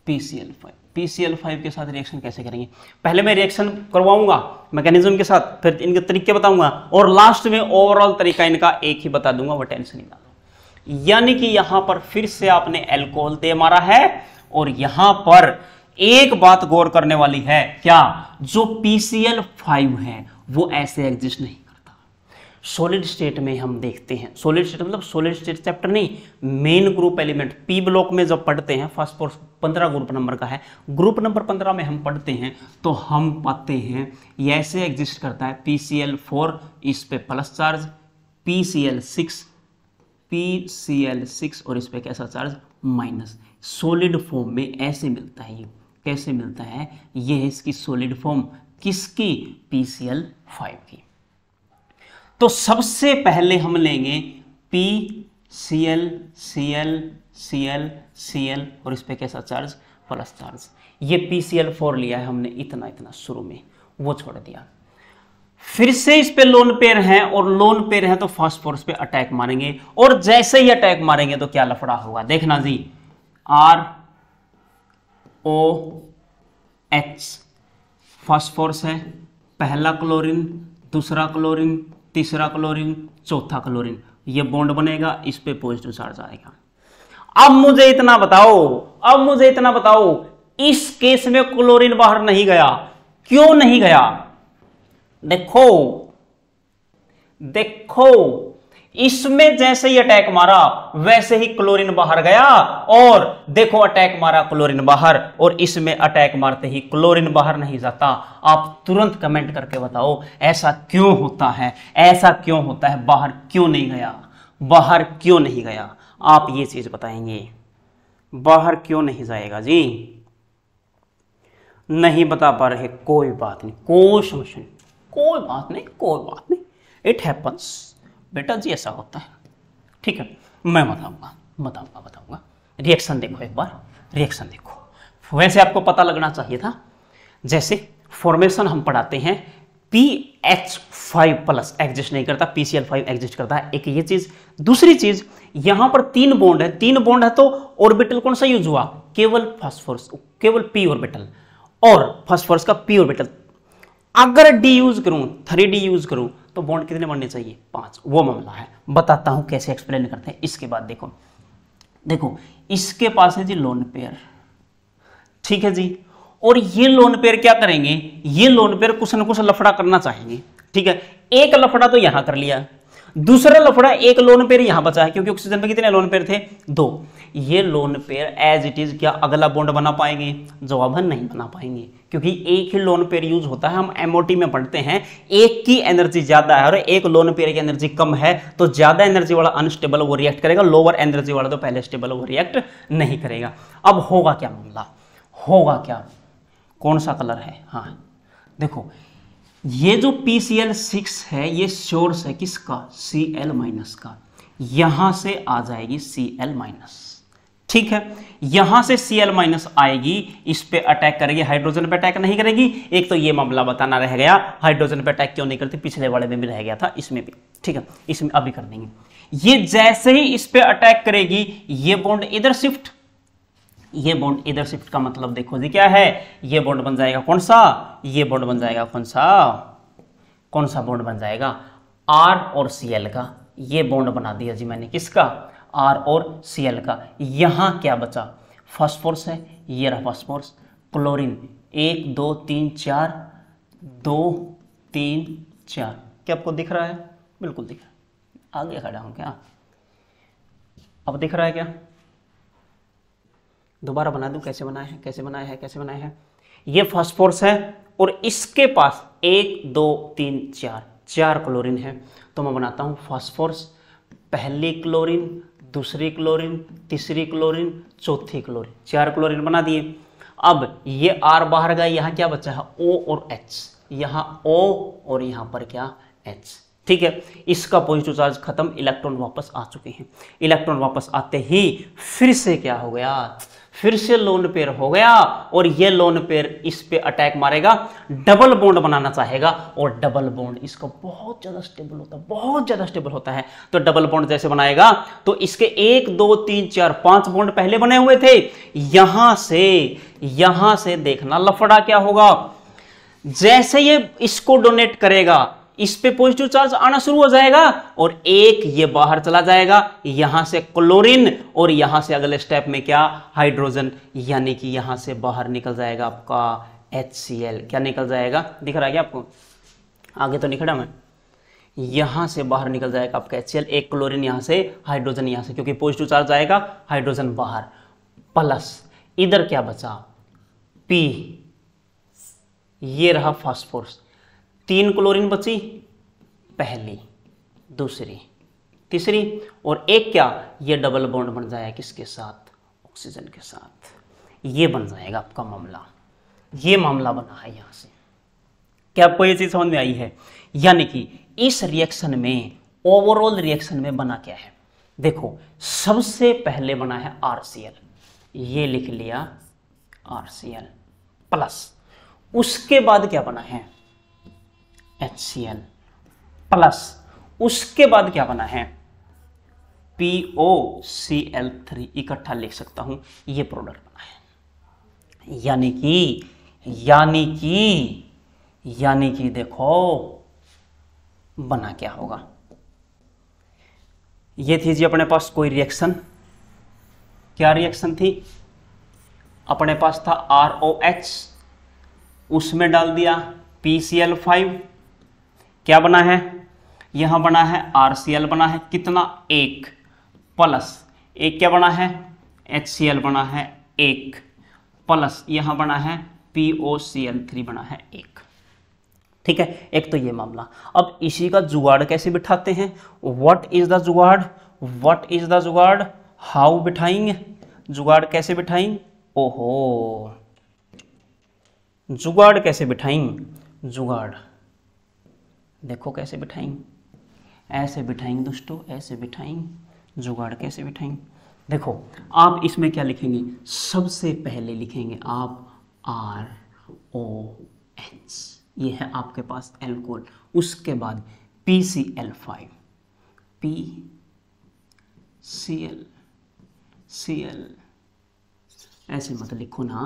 PCl5 PCl5 five five के साथ रिएक्शन कैसे करेंगे पहले मैं रिएक्शन करवाऊंगा मैकेनिज्म के साथ फिर इनके तरीके बताऊंगा और लास्ट में ओवरऑल तरीका इनका एक ही बता दूंगा वो टेंशन ही यानी कि यहां पर फिर से आपने एल्कोहल दे मारा है और यहां पर एक बात गौर करने वाली है क्या जो पीसीएल फाइव है वो ऐसे एग्जिस्ट नहीं सॉलिड स्टेट में हम देखते हैं सॉलिड स्टेट मतलब सॉलिड स्टेट चैप्टर नहीं main group element P block में जब पढ़ते हैं फर्स्ट फोर्स पंद्रह ग्रुप नंबर का है ग्रुप नंबर पंद्रह में हम पढ़ते हैं तो हम पाते हैं ये ऐसे एग्जिस्ट करता है पी सी एल फोर इस पे plus charge P C L six P C L six और इस पे कैसा चार्ज माइनस सॉलिड फॉर्म में ऐसे मिलता है ये कैसे मिलता है ये है इसकी सॉलिड फॉर्म किसकी पी सी एल फाइव की तो सबसे पहले हम लेंगे P C L C L C L C L और इस पर कैसा चार्ज प्लस चार्ज ये पी सी एल फोर लिया है हमने इतना इतना शुरू में वो छोड़ दिया फिर से इस पे लोन पेयर है और लोन पेयर है तो फर्स्ट फोर्स पे अटैक मारेंगे और जैसे ही अटैक मारेंगे तो क्या लफड़ा होगा देखना जी R O H first force है पहला क्लोरीन दूसरा क्लोरीन तीसरा क्लोरीन चौथा क्लोरीन ये बॉन्ड बनेगा इस पे पॉजिटिव चार्ज आएगा अब मुझे इतना बताओ अब मुझे इतना बताओ इस केस में क्लोरीन बाहर नहीं गया क्यों नहीं गया देखो देखो इसमें जैसे ही अटैक मारा वैसे ही क्लोरीन बाहर गया और देखो अटैक मारा क्लोरीन बाहर और इसमें अटैक मारते ही क्लोरीन बाहर नहीं जाता आप तुरंत कमेंट करके बताओ ऐसा क्यों होता है ऐसा क्यों होता है बाहर क्यों नहीं गया बाहर क्यों नहीं गया आप ये चीज बताएंगे बाहर क्यों नहीं जाएगा जी नहीं बता पा रहे कोई बात नहीं कोई समस्या नहीं कोई बात नहीं कोई बात नहीं इट हैपन्स बेटा जी ऐसा होता है ठीक है मैं बताऊंगा बताऊंगा बताऊंगा रिएक्शन देखो एक बार रिएक्शन देखो वैसे आपको पता लगना चाहिए था जैसे फॉर्मेशन हम पढ़ाते हैं P H five plus exist नहीं करता P C L five exist करता है एक ये चीज दूसरी चीज यहां पर तीन बॉन्ड है तीन बॉन्ड है तो ऑर्बिटल कौन सा यूज हुआ केवल फॉस्फोरस केवल पी ऑर्बिटल और फॉस्फोरस का पी ऑर्बिटल अगर डी यूज करूं थ्री डी यूज करूं तो बॉन्ड कितने बनने चाहिए पांच वो मामला है बताता हूं कैसे एक्सप्लेन करते हैं इसके बाद देखो देखो इसके पास है जी लोन पेयर ठीक है जी और ये लोन पेयर क्या करेंगे ये लोन पेयर कुछ ना कुछ लफड़ा करना चाहेंगे ठीक है एक लफड़ा तो यहां कर लिया दूसरा लफड़ा एक लोन पेयर यहां बचा है क्योंकि ऑक्सीजन पे कितने लोन पेयर थे दो ये lone pair as it is क्या अगला बॉन्ड बना पाएंगे जवाब है नहीं बना पाएंगे क्योंकि एक ही लोन पेयर यूज होता है हम एमओटी में पढ़ते हैं एक की एनर्जी ज्यादा है और एक लोन पेयर की एनर्जी कम है तो ज्यादा एनर्जी वाला अनस्टेबल वो रिएक्ट करेगा लोअर एनर्जी वाला तो पहले स्टेबल वो रिएक्ट नहीं करेगा अब होगा क्या मामला होगा क्या कौन सा कलर है हाँ देखो ये जो पी सी एल सिक्स है ये सोर्स है किसका सी एल माइनस का यहां से आ जाएगी सी एल माइनस ठीक है यहां से सी एल माइनस आएगी इस पे अटैक करेगी हाइड्रोजन पे अटैक नहीं करेगी एक तो ये मामला बताना रह गया हाइड्रोजन पे अटैक क्यों नहीं करती पिछले वाले में भी रह गया था इसमें भी ठीक है इसमें अभी कर देंगे ये जैसे ही इस पे अटैक करेगी ये बॉन्ड इधर शिफ्ट ये बॉन्ड इधर शिफ्ट का मतलब देखो जी क्या है ये बॉन्ड बन जाएगा कौन सा ये बॉन्ड बन जाएगा कौन सा कौन सा बॉन्ड बन जाएगा आर और सी एल का ये बॉन्ड बना दिया जी मैंने किसका आर और सी एल का यहां क्या बचा फॉस्फोर्स है ये रहा फॉस्फोर्स क्लोरीन एक दो तीन चार दो तीन चार क्या आपको दिख रहा है बिल्कुल दिख रहा है आगे खड़ा हूं क्या अब दिख रहा है क्या दोबारा बना दू कैसे बनाया है कैसे बनाया है कैसे बनाया है ये फर्स्ट है और इसके पास एक दो तीन चार चार क्लोरीन है तो मैं बनाता हूँ फॉस्फोरस पहली क्लोरीन दूसरी क्लोरीन तीसरी क्लोरीन चौथी क्लोरीन चार क्लोरीन बना दिए अब ये आर बाहर गए यहाँ क्या बचा है ओ और एच यहाँ ओ और यहाँ पर क्या एच ठीक है इसका पॉजिटिव चार्ज खत्म इलेक्ट्रॉन वापस आ चुके हैं इलेक्ट्रॉन वापस आते ही फिर से क्या हो गया फिर से लोन पेयर हो गया और ये लोन पेयर इस पे अटैक मारेगा डबल बॉन्ड बनाना चाहेगा और डबल बॉन्ड इसको बहुत ज़्यादा स्टेबल होता है बहुत ज़्यादा स्टेबल होता है तो डबल बॉन्ड जैसे बनाएगा तो इसके एक दो तीन चार पांच बॉन्ड पहले बने हुए थे यहां से यहां से देखना लफड़ा क्या होगा जैसे ये इसको डोनेट करेगा इस पे पॉजिटिव चार्ज आना शुरू हो जाएगा और एक ये बाहर चला जाएगा यहां से क्लोरीन और यहां से अगले स्टेप में क्या हाइड्रोजन यानी कि यहां से बाहर निकल जाएगा आपका एच क्या निकल जाएगा दिख रहा है क्या आपको आगे तो नहीं मैं यहां से बाहर निकल जाएगा आपका एच एक क्लोरीन यहां से हाइड्रोजन यहां से क्योंकि पॉजिटिव चार्ज आएगा हाइड्रोजन बाहर प्लस इधर क्या बचा पी ये रहा फास्फोरस तीन क्लोरीन बची पहली दूसरी तीसरी और एक क्या ये डबल बॉन्ड बन जाएगा किसके साथ ऑक्सीजन के साथ ये बन जाएगा आपका मामला ये मामला बना है यहां से क्या आपको ये चीज़ समझ में आई है यानी कि इस रिएक्शन में ओवरऑल रिएक्शन में बना क्या है देखो सबसे पहले बना है आर ये लिख लिया आर प्लस उसके बाद क्या बना है HCl प्लस उसके बाद क्या बना है POCl3 इकट्ठा लिख सकता हूं ये प्रोडक्ट बना है यानी कि यानी कि यानी कि देखो बना क्या होगा ये थी जी अपने पास कोई रिएक्शन क्या रिएक्शन थी अपने पास था आर ओ एच उसमें डाल दिया पी सी एल फाइव क्या बना है यहां बना है आर बना है कितना एक प्लस एक क्या बना है एच बना है एक प्लस यहां बना है P O C L three बना है एक ठीक है एक तो ये मामला अब इसी का जुगाड़ कैसे बिठाते हैं व्हाट इज द जुगाड़ व्हाट इज द जुगाड़ हाउ बिठाएंगे जुगाड़ कैसे बिठाएंगे ओहो जुगाड़ कैसे बिठाएंगे जुगाड़ देखो कैसे बिठाएंगे ऐसे बिठाएंगे दोस्तों ऐसे बिठाएंगे जुगाड़ कैसे बिठाएंगे देखो आप इसमें क्या लिखेंगे सबसे पहले लिखेंगे आप आर ओ एच ये है आपके पास एल्कोल उसके बाद P C L five P C L C L ऐसे मत लिखो ना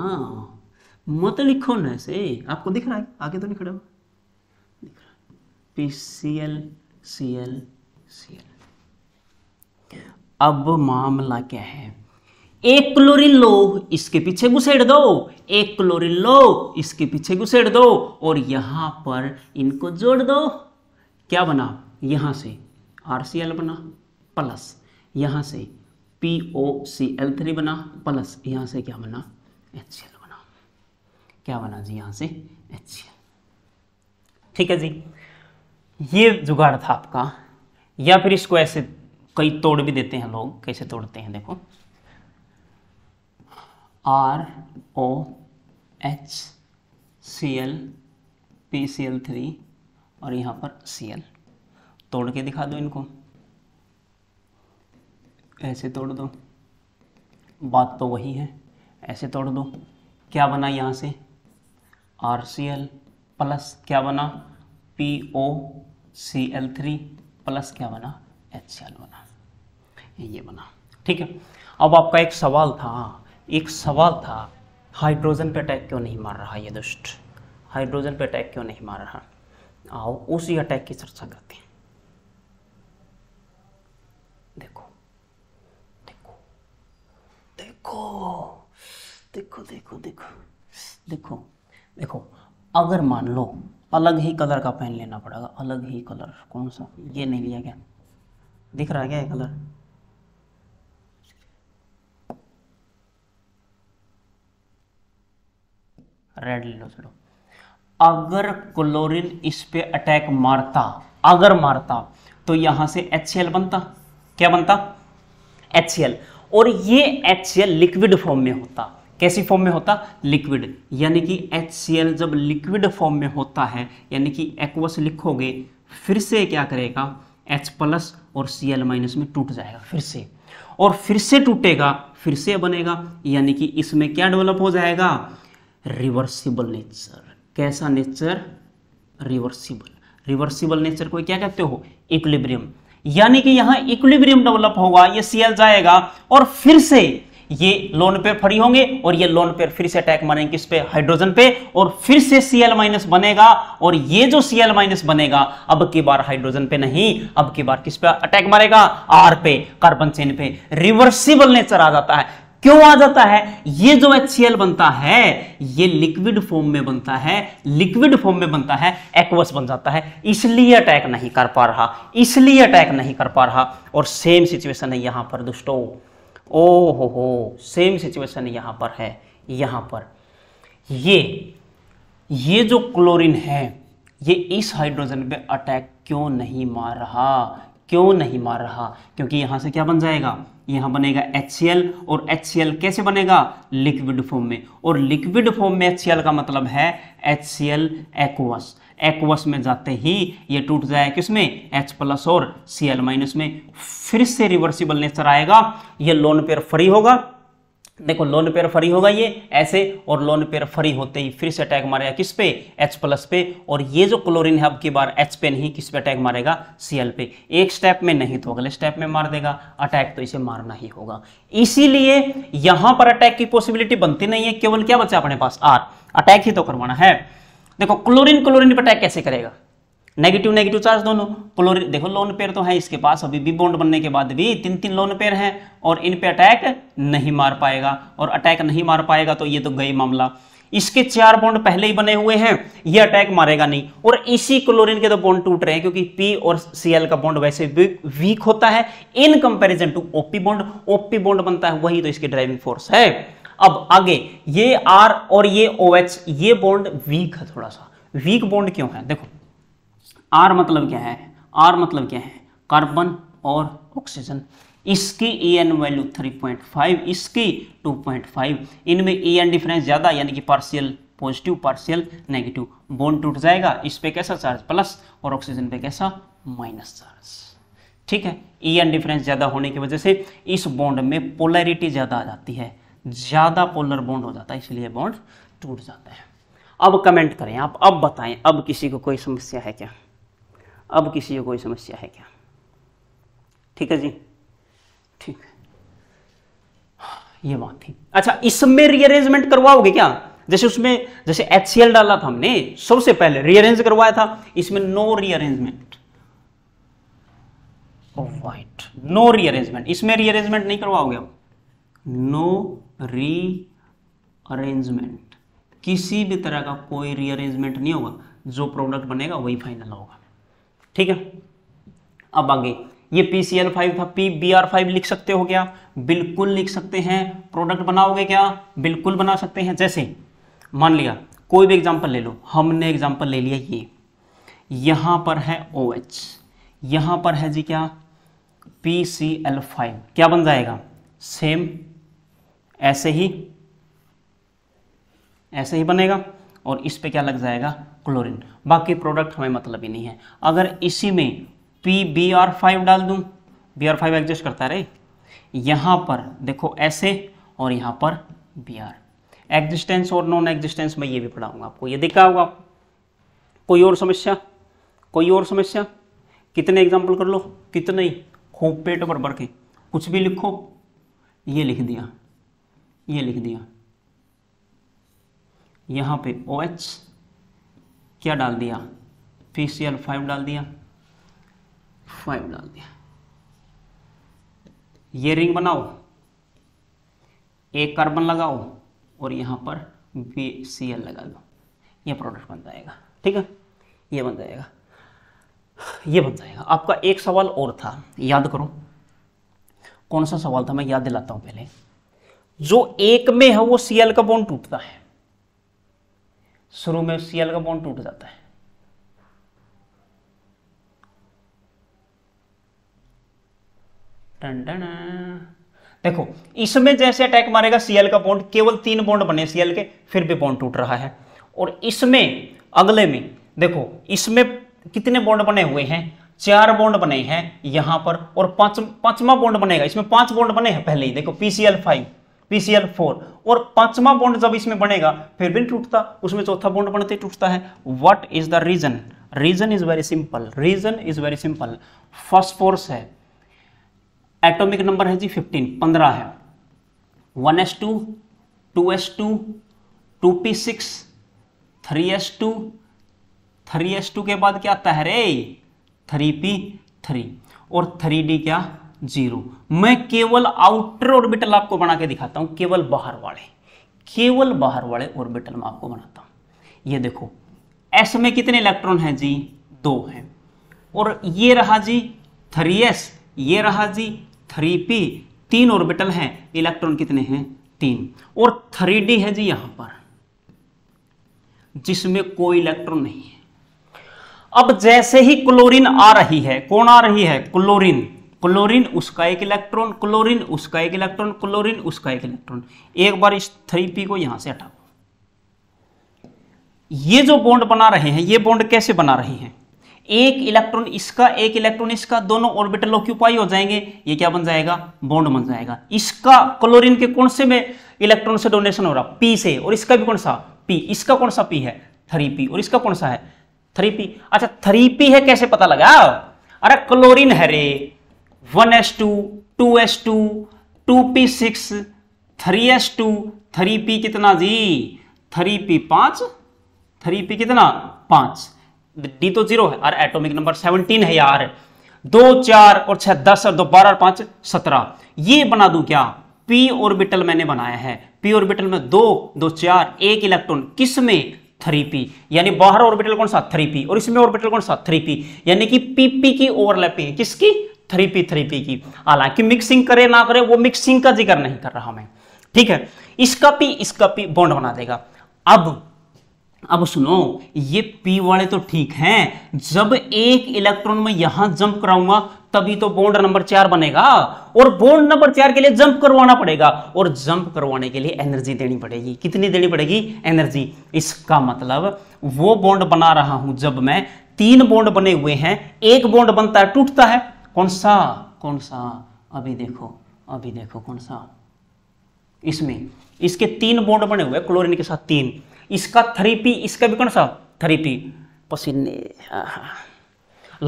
मत लिखो ना ऐसे आपको दिख रहा है आगे तो नहीं खड़ा P C L C L C L अब मामला क्या है एक क्लोरीन लो इसके पीछे घुसेड़ दो एक क्लोरीन लो इसके पीछे घुसेड़ दो और यहां पर इनको जोड़ दो क्या बना यहां से आर सी एल बना प्लस यहां से P O C L three बना प्लस यहां से क्या बना एच सी एल बना क्या बना जी यहां से एच सी एल ठीक है जी ये जुगाड़ था आपका या फिर इसको ऐसे कई तोड़ भी देते हैं लोग कैसे तोड़ते हैं देखो R O H C L P C L three और यहाँ पर सी एल तोड़ के दिखा दो इनको ऐसे तोड़ दो बात तो वही है ऐसे तोड़ दो क्या बना यहाँ से आर सी एल प्लस क्या बना P O C L three plus क्या बना एच सी एल बना ये बना ठीक है अब आपका एक सवाल था एक सवाल था हाइड्रोजन पे अटैक क्यों नहीं मार रहा ये दुष्ट हाइड्रोजन पे अटैक क्यों नहीं मार रहा आओ उसी अटैक की चर्चा करते हैं देखो देखो देखो देखो देखो देखो देखो देखो अगर मान लो अलग ही कलर का पेन लेना पड़ेगा अलग ही कलर कौन सा ये नहीं लिया क्या दिख रहा है क्या ये कलर रेड ले लो चलो अगर क्लोरीन इस पे अटैक मारता अगर मारता तो यहां से एच बनता क्या बनता एच और ये एच लिक्विड फॉर्म में होता कैसी फॉर्म में होता लिक्विड यानी कि HCl जब लिक्विड फॉर्म में होता है यानी कि एक्वस लिखोगे फिर से क्या करेगा H प्लस और सी एल माइनस में टूट जाएगा फिर से और फिर से टूटेगा फिर से बनेगा यानी कि इसमें क्या डेवलप हो जाएगा रिवर्सिबल नेचर कैसा नेचर रिवर्सिबल रिवर्सिबल नेचर को क्या कहते हो इक्विलिब्रियम यानी कि यहां इक्विलिब्रियम डेवलप होगा ये सीएल जाएगा और फिर से ये लोन पे फ्री होंगे और ये लोन पे फिर से अटैक मारेंगे किस पे हाइड्रोजन पे और फिर से Cl माइनस बनेगा और ये जो Cl माइनस बनेगा अब की बार हाइड्रोजन पे नहीं अब की बार किस पे अटैक मारेगा आर पे कार्बन चेन पे रिवर्सिबल नेचर आ जाता है क्यों आ जाता है ये जो HCl बनता है ये लिक्विड फॉर्म में बनता है लिक्विड फॉर्म में बनता है एक्वस बन जाता है इसलिए अटैक नहीं कर पा रहा इसलिए अटैक नहीं कर पा रहा और सेम सिचुएशन है यहां पर दोस्तों ओ हो हो सेम सिचुएशन यहाँ पर है यहाँ पर ये ये जो क्लोरीन है ये इस हाइड्रोजन पे अटैक क्यों नहीं मार रहा क्यों नहीं मार रहा क्योंकि यहाँ से क्या बन जाएगा यहाँ बनेगा एल और एल कैसे बनेगा लिक्विड फॉर्म में और लिक्विड फॉर्म में एल का मतलब है एच एल एक्वस एक्वस में जाते ही ये टूट जाए किसमें एच प्लस और सी एल माइनस में फिर से रिवर्सिबल नेचर आएगा ये लोन पेयर फ्री होगा देखो लोन पेयर फ्री होगा ये ऐसे और लोन पेयर फ्री होते ही फिर से अटैक मारेगा किस पे एच प्लस पे और ये जो क्लोरीन है अब की बार एच पे नहीं किस पे अटैक मारेगा एल पे एक स्टेप में नहीं तो अगले स्टेप में मार देगा अटैक तो इसे मारना ही होगा इसीलिए यहां पर अटैक की पॉसिबिलिटी बनती नहीं है केवल क्या बचा अपने पास आर अटैक ही तो करवाना है देखो क्लोरीन क्लोरीन पर अटैक कैसे करेगा नेगेटिव नेगेटिव चार्ज दोनों क्लोरीन देखो लोन पेयर तो है इसके पास अभी भी बॉन्ड बनने के बाद भी तीन तीन लोन पेयर हैं और इन पे अटैक नहीं मार पाएगा और अटैक नहीं मार पाएगा तो ये तो गई मामला इसके चार बॉन्ड पहले ही बने हुए हैं ये अटैक मारेगा नहीं और इसी क्लोरीन के तो बॉन्ड टूट रहे हैं क्योंकि पी और सीएल का बॉन्ड वैसे वीक होता है in comparison to OP bond OP bond बनता है वही तो इसकी ड्राइविंग फोर्स है अब आगे ये आर और ये ओ एच ये बॉन्ड वीक है थोड़ा सा वीक बॉन्ड क्यों है देखो आर मतलब क्या है आर मतलब क्या है कार्बन और ऑक्सीजन इसकी ई एन वैल्यू 3.5 इसकी 2.5 इनमें ई एन डिफरेंस ज़्यादा यानी कि partial positive partial negative bond टूट जाएगा इस पे कैसा चार्ज प्लस और ऑक्सीजन पे कैसा माइनस चार्ज ठीक है ई एन डिफरेंस ज़्यादा होने की वजह से इस बॉन्ड में पोलैरिटी ज़्यादा आ जाती है ज़्यादा पोलर बॉन्ड हो जाता है इसलिए बॉन्ड टूट जाता है अब कमेंट करें आप अब बताएं अब किसी को कोई समस्या है क्या अब किसी को कोई समस्या है क्या ठीक है जी ठीक ये बात थी अच्छा इसमें रीअरेंजमेंट करवाओगे क्या जैसे उसमें जैसे एच डाला था हमने सबसे पहले रीअरेंज करवाया था इसमें नो रीअरेंजमेंट वाइट नो रीअरेंजमेंट इसमें रीअरेंजमेंट नहीं करवाओगे आप नो रीअरेंजमेंट किसी भी तरह का कोई रीअरेंजमेंट नहीं होगा जो प्रोडक्ट बनेगा वही फाइनल होगा ठीक है अब आगे ये पी सी एल फाइव था पी बी आर फाइव लिख सकते हो क्या बिल्कुल लिख सकते हैं प्रोडक्ट बनाओगे क्या बिल्कुल बना सकते हैं जैसे मान लिया कोई भी एग्जाम्पल ले लो हमने एग्जाम्पल ले लिया ये यहां पर है ओ एच यहां पर है जी क्या पी सी एल फाइव क्या बन जाएगा सेम ऐसे ही ऐसे ही बनेगा और इस पे क्या लग जाएगा क्लोरीन बाकी प्रोडक्ट हमें मतलब ही नहीं है अगर इसी में पी बी आर फाइव डाल दूं बी आर फाइव एग्जिस्ट करता रहे यहां पर देखो ऐसे और यहां पर बी आर एग्जिस्टेंस और नॉन एग्जिस्टेंस मैं ये भी पढ़ाऊंगा आपको ये देखा होगा कोई और समस्या कोई और समस्या कितने एग्जाम्पल कर लो कितने खूब पेट भर भर के कुछ भी लिखो ये लिख दिया ये लिख दिया यहाँ पे ओ OH क्या डाल दिया पी सी एल फाइव डाल दिया फाइव डाल दिया ये रिंग बनाओ एक कार्बन लगाओ और यहाँ पर बी सी एल लगा दो ये प्रोडक्ट बन जाएगा ठीक है ये बन जाएगा ये बन जाएगा आपका एक सवाल और था याद करो कौन सा सवाल था मैं याद दिलाता हूँ पहले जो एक में है वो सीएल का बॉन्ड टूटता है शुरू में सीएल का बॉन्ड टूट जाता है टन टन देखो इसमें जैसे अटैक मारेगा सीएल का बॉन्ड केवल तीन बॉन्ड बने सीएल के फिर भी बॉन्ड टूट रहा है और इसमें अगले में देखो इसमें कितने बॉन्ड बने हुए हैं चार बॉन्ड बने हैं यहां पर और पांच पांचवा बॉन्ड बनेगा इसमें पांच बॉन्ड बने हैं पहले ही देखो पीसीएल फाइव पीसीएल फोर और पांचवा बॉन्ड जब इसमें बनेगा फिर भी टूटता उसमें चौथा बॉन्ड बनते टूटता है what is the reason reason is very simple reason is very simple phosphorus है एटॉमिक नंबर है जी 15 15 है 1s2 2s2 2p6 3s2 3s2 के बाद क्या आता है रे 3p3 और 3d क्या जीरो मैं केवल आउटर ऑर्बिटल आपको बना के दिखाता हूं केवल बाहर वाले केवल बाहर वाले ऑर्बिटल में आपको बनाता हूं ये देखो एस में कितने इलेक्ट्रॉन हैं जी दो हैं और ये रहा जी थ्री एस ये रहा जी थ्री पी तीन ऑर्बिटल हैं इलेक्ट्रॉन कितने हैं तीन और थ्री डी है जी यहां पर जिसमें कोई इलेक्ट्रॉन नहीं है अब जैसे ही क्लोरीन आ रही है कौन आ रही है क्लोरीन क्लोरीन उसका एक इलेक्ट्रॉन क्लोरीन उसका एक इलेक्ट्रॉन क्लोरीन उसका एक इलेक्ट्रॉन एक बार इस थ्री पी को यहां से हटाओ ये जो बॉन्ड बना रहे हैं ये बॉन्ड कैसे बना रहे हैं एक इलेक्ट्रॉन इसका एक इलेक्ट्रॉन इसका दोनों ऑर्बिटल ऑक्यूपाई हो जाएंगे ये क्या बन जाएगा बॉन्ड बन जाएगा इसका क्लोरीन के कौन से में इलेक्ट्रॉन से डोनेशन हो रहा पी से और इसका भी कौन सा पी इसका कौन सा पी है थ्री पी और इसका कौन सा है थ्री पी अच्छा थ्री पी है कैसे पता लगा अरे क्लोरीन है रे one S two two S two two P six three S two three P कितना जी थ्री पी पांच थ्री पी कितना पांच डी तो जीरो है और एटॉमिक नंबर सेवनटीन है यार दो चार और छह दस और दो बारह और पांच सत्रह ये बना दू क्या पी ऑर्बिटल मैंने बनाया है पी ऑर्बिटल में दो दो चार एक इलेक्ट्रॉन किस में थ्री पी यानी बाहर ऑर्बिटल कौन सा थ्री पी और इसमें ऑर्बिटल कौन सा थ्री पी यानी कि पीपी की ओवरलैपिंग है किसकी थ्री पी थ्री पी की हालांकि मिक्सिंग करे ना करे वो मिक्सिंग का जिक्र नहीं कर रहा मैं ठीक है इसका पी इसका पी बॉन्ड बना देगा अब अब सुनो ये पी वाले तो ठीक हैं जब एक इलेक्ट्रॉन में यहां जंप कराऊंगा तभी तो बॉन्ड नंबर चार बनेगा और बॉन्ड नंबर चार के लिए जंप करवाना पड़ेगा और जंप करवाने के लिए एनर्जी देनी पड़ेगी कितनी देनी पड़ेगी एनर्जी इसका मतलब वो बॉन्ड बना रहा हूं जब मैं तीन बॉन्ड बने हुए हैं एक बॉन्ड बनता है टूटता है कौन सा कौन सा अभी देखो अभी देखो कौन सा इसमें इसके तीन बॉन्ड बने हुए क्लोरीन के साथ तीन इसका थ्री पी इसका भी कौन सा थ्री पी पसीने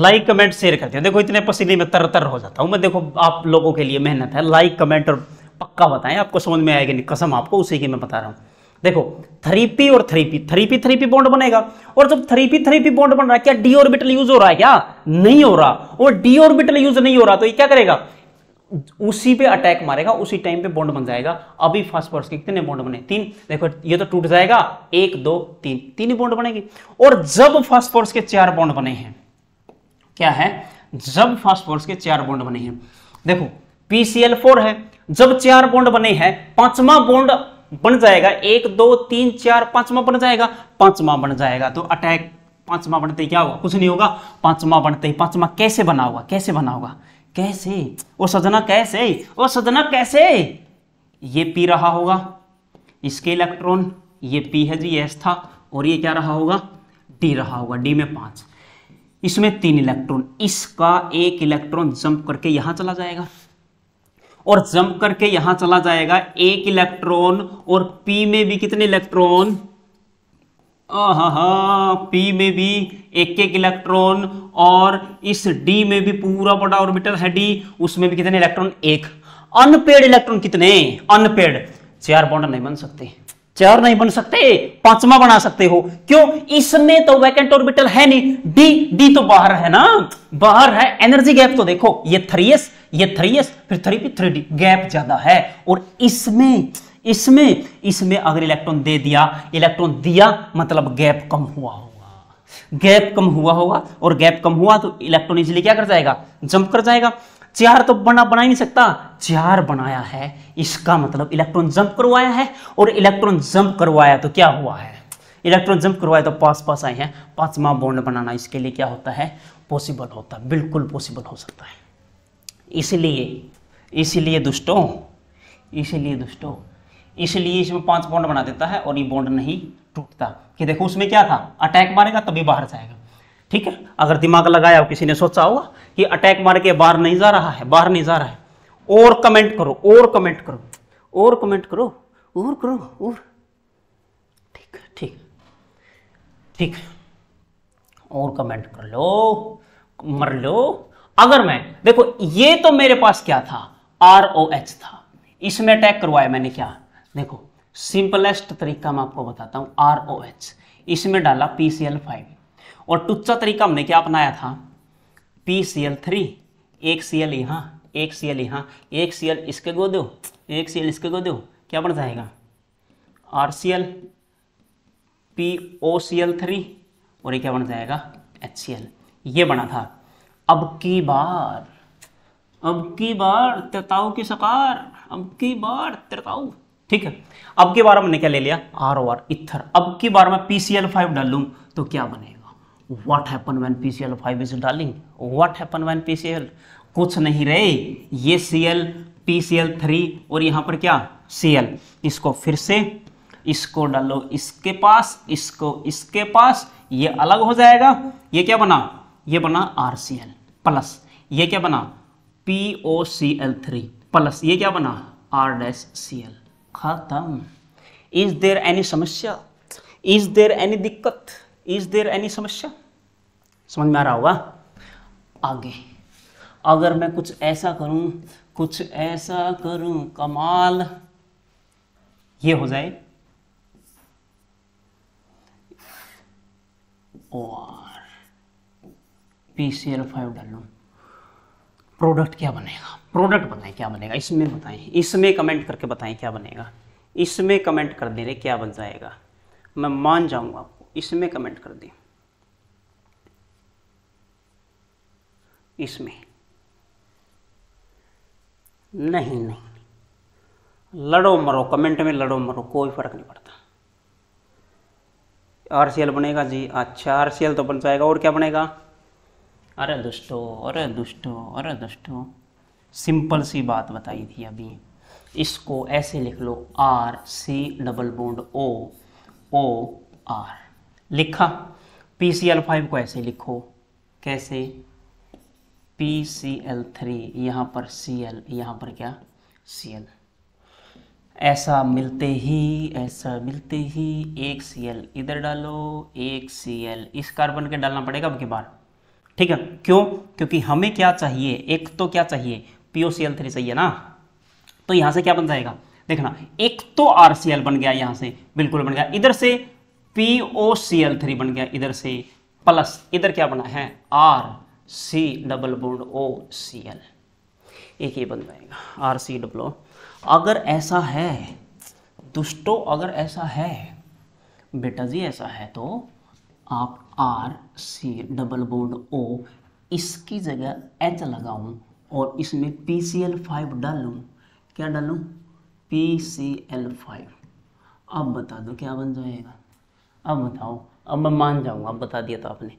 लाइक कमेंट शेयर करते हैं देखो इतने पसीने में तर तर हो जाता हूँ मैं देखो आप लोगों के लिए मेहनत है लाइक कमेंट और पक्का बताएं आपको समझ में आएगा नहीं कसम आपको उसी की मैं बता रहा हूँ देखो थ्रीपी और थ्रीपी थ्रीपी थ्रीपी बॉन्ड बनेगा और जब थ्रीपी थ्रीपी बॉन्ड बन रहा है क्या डी ऑर्बिटल यूज हो रहा है क्या नहीं हो रहा और डी ऑर्बिटल यूज नहीं हो रहा तो ये क्या करेगा उसी पे अटैक मारेगा उसी टाइम पे बॉन्ड बन जाएगा अभी फॉस्फोरस के कितने बॉन्ड बने तीन देखो ये तो टूट जाएगा एक दो तीन तीन ही बॉन्ड बनेगी और जब फॉस्फोरस के चार बॉन्ड बने हैं क्या है जब फॉस्फोरस के चार बॉन्ड बने हैं देखो पीसीएल फोर है जब चार बॉन्ड बने हैं पांचवा बॉन्ड बन जाएगा एक दो तीन चार पांचवा बन जाएगा पांचवा बन जाएगा तो अटैक पांचवा बनते ही क्या होगा कुछ नहीं होगा पांचवा बनते ही पांचवा कैसे बना होगा कैसे बना होगा कैसे वो सजना कैसे वो सजना कैसे ये पी रहा होगा इसके इलेक्ट्रॉन ये पी है जी एस था और ये क्या रहा होगा डी रहा होगा डी में पांच इसमें तीन इलेक्ट्रॉन इसका एक इलेक्ट्रॉन जंप करके यहां चला जाएगा और जंप करके यहां चला जाएगा एक इलेक्ट्रॉन और पी में भी कितने इलेक्ट्रॉन पी में भी एक एक इलेक्ट्रॉन और इस डी में भी पूरा बड़ा ऑर्बिटल है डी उसमें भी कितने इलेक्ट्रॉन एक अनपेड इलेक्ट्रॉन कितने अनपेड चेयर बॉन्ड नहीं बन सकते चार नहीं बन सकते पांचवा बना सकते हो क्यों इसमें तो वैकेंट ऑर्बिटल है नहीं डी डी तो बाहर है ना बाहर है एनर्जी गैप तो देखो ये थ्री एस ये थ्री एस फिर three P three D gap ज्यादा है और इसमें इसमें इसमें अगर इलेक्ट्रॉन दे दिया इलेक्ट्रॉन दिया मतलब गैप कम हुआ होगा गैप कम हुआ होगा और गैप कम हुआ तो इलेक्ट्रॉन इजिली क्या कर जाएगा जंप कर जाएगा चार तो बना बना ही नहीं सकता चार बनाया है इसका मतलब इलेक्ट्रॉन जंप करवाया है और इलेक्ट्रॉन जंप करवाया तो क्या हुआ है इलेक्ट्रॉन जंप करवाया तो पास पास आए हैं पांचवा बॉन्ड बनाना इसके लिए क्या होता है पॉसिबल होता है बिल्कुल पॉसिबल हो सकता है इसलिए इसीलिए दुष्टों इसीलिए दुष्टों इसलिए इसमें पांच बॉन्ड बना देता है और ये बॉन्ड नहीं टूटता कि देखो उसमें क्या था अटैक मारेगा तभी बाहर जाएगा ठीक है अगर दिमाग लगाया किसी ने सोचा होगा कि अटैक मार के बाहर नहीं जा रहा है बाहर नहीं जा रहा है और कमेंट करो और कमेंट करो और कमेंट करो और करो और ठीक ठीक ठीक और कमेंट कर लो मर लो अगर मैं देखो ये तो मेरे पास क्या था आर ओ एच था इसमें अटैक करवाया मैंने क्या देखो सिंपलेस्ट तरीका मैं आपको बताता हूं आर ओ एच इसमें डाला पी सी एल फाइव और टुच्चा तरीका हमने क्या अपनाया था पी सी एल थ्री एक सी एल यहाँ एक सी एल यहाँ एक सी एल इसके गो दो एक सी एल इसके गो दो क्या बन जाएगा R C L P O C L three और ये क्या बन जाएगा एच सी एल ये बना था अब की बार अब की बार त्रताऊ की सकार अब की बार तिरताऊ ठीक है अब की बार हमने क्या ले लिया आर ओ आर इथर अब की बार मैं पी सी एल फाइव डालू तो क्या बनेगा what happen when P C L five is डालिंग what happen when P C L कुछ नहीं रहे ये C L P C L three और यहाँ पर क्या सी एल इसको फिर से इसको डालो इसके पास इसको इसके पास ये अलग हो जाएगा ये क्या बना ये बना आर सी एल प्लस ये क्या बना P O C L three plus ये क्या बना आर डैश सी एल खत्म इज देर एनी समस्या इज देर एनी दिक्कत इज देर एनी समस्या समझ में आ रहा होगा आगे अगर मैं कुछ ऐसा करूं कुछ ऐसा करूं कमाल ये हो जाए और पी सी एल फाइव डाल लू प्रोडक्ट क्या बनेगा प्रोडक्ट बताएं क्या बनेगा इसमें बताएं इसमें कमेंट करके बताएं क्या बनेगा इसमें कमेंट कर दे रहे क्या बन जाएगा मैं मान जाऊंगा आपको इसमें कमेंट कर दें इसमें नहीं नहीं लड़ो मरो कमेंट में लड़ो मरो कोई फर्क नहीं पड़ता आरसीएल बनेगा जी अच्छा आरसीएल तो बन जाएगा और क्या बनेगा अरे दुष्टो अरे दुष्टो अरे दुष्टो सिंपल सी बात बताई थी अभी इसको ऐसे लिख लो R C double bond O O R लिखा पी सी एल फाइव को ऐसे लिखो कैसे पी सी एल थ्री यहाँ पर सी एल यहाँ पर क्या सी एल ऐसा मिलते ही ऐसा मिलते ही एक सी एल इधर डालो एक सी एल इस कार्बन के डालना पड़ेगा अब बार ठीक है क्यों क्योंकि हमें क्या चाहिए एक तो क्या चाहिए P O C L three चाहिए ना तो यहाँ से क्या बन जाएगा देखना एक तो आर सी एल बन गया यहाँ से बिल्कुल बन गया इधर से P O C L three बन गया इधर से प्लस इधर क्या बना है R C double bond O C L एक ये बन जाएगा आर सी डब्लो अगर ऐसा है दुष्टो अगर ऐसा है बेटा जी ऐसा है तो आप R C double bond O इसकी जगह एच लगाऊं और इसमें पी सी एल फाइव डालू क्या डालूँ पी सी एल फाइव अब बता दो क्या बन जाएगा अब बताओ अब मैं मान जाऊँगा अब बता दिया था आपने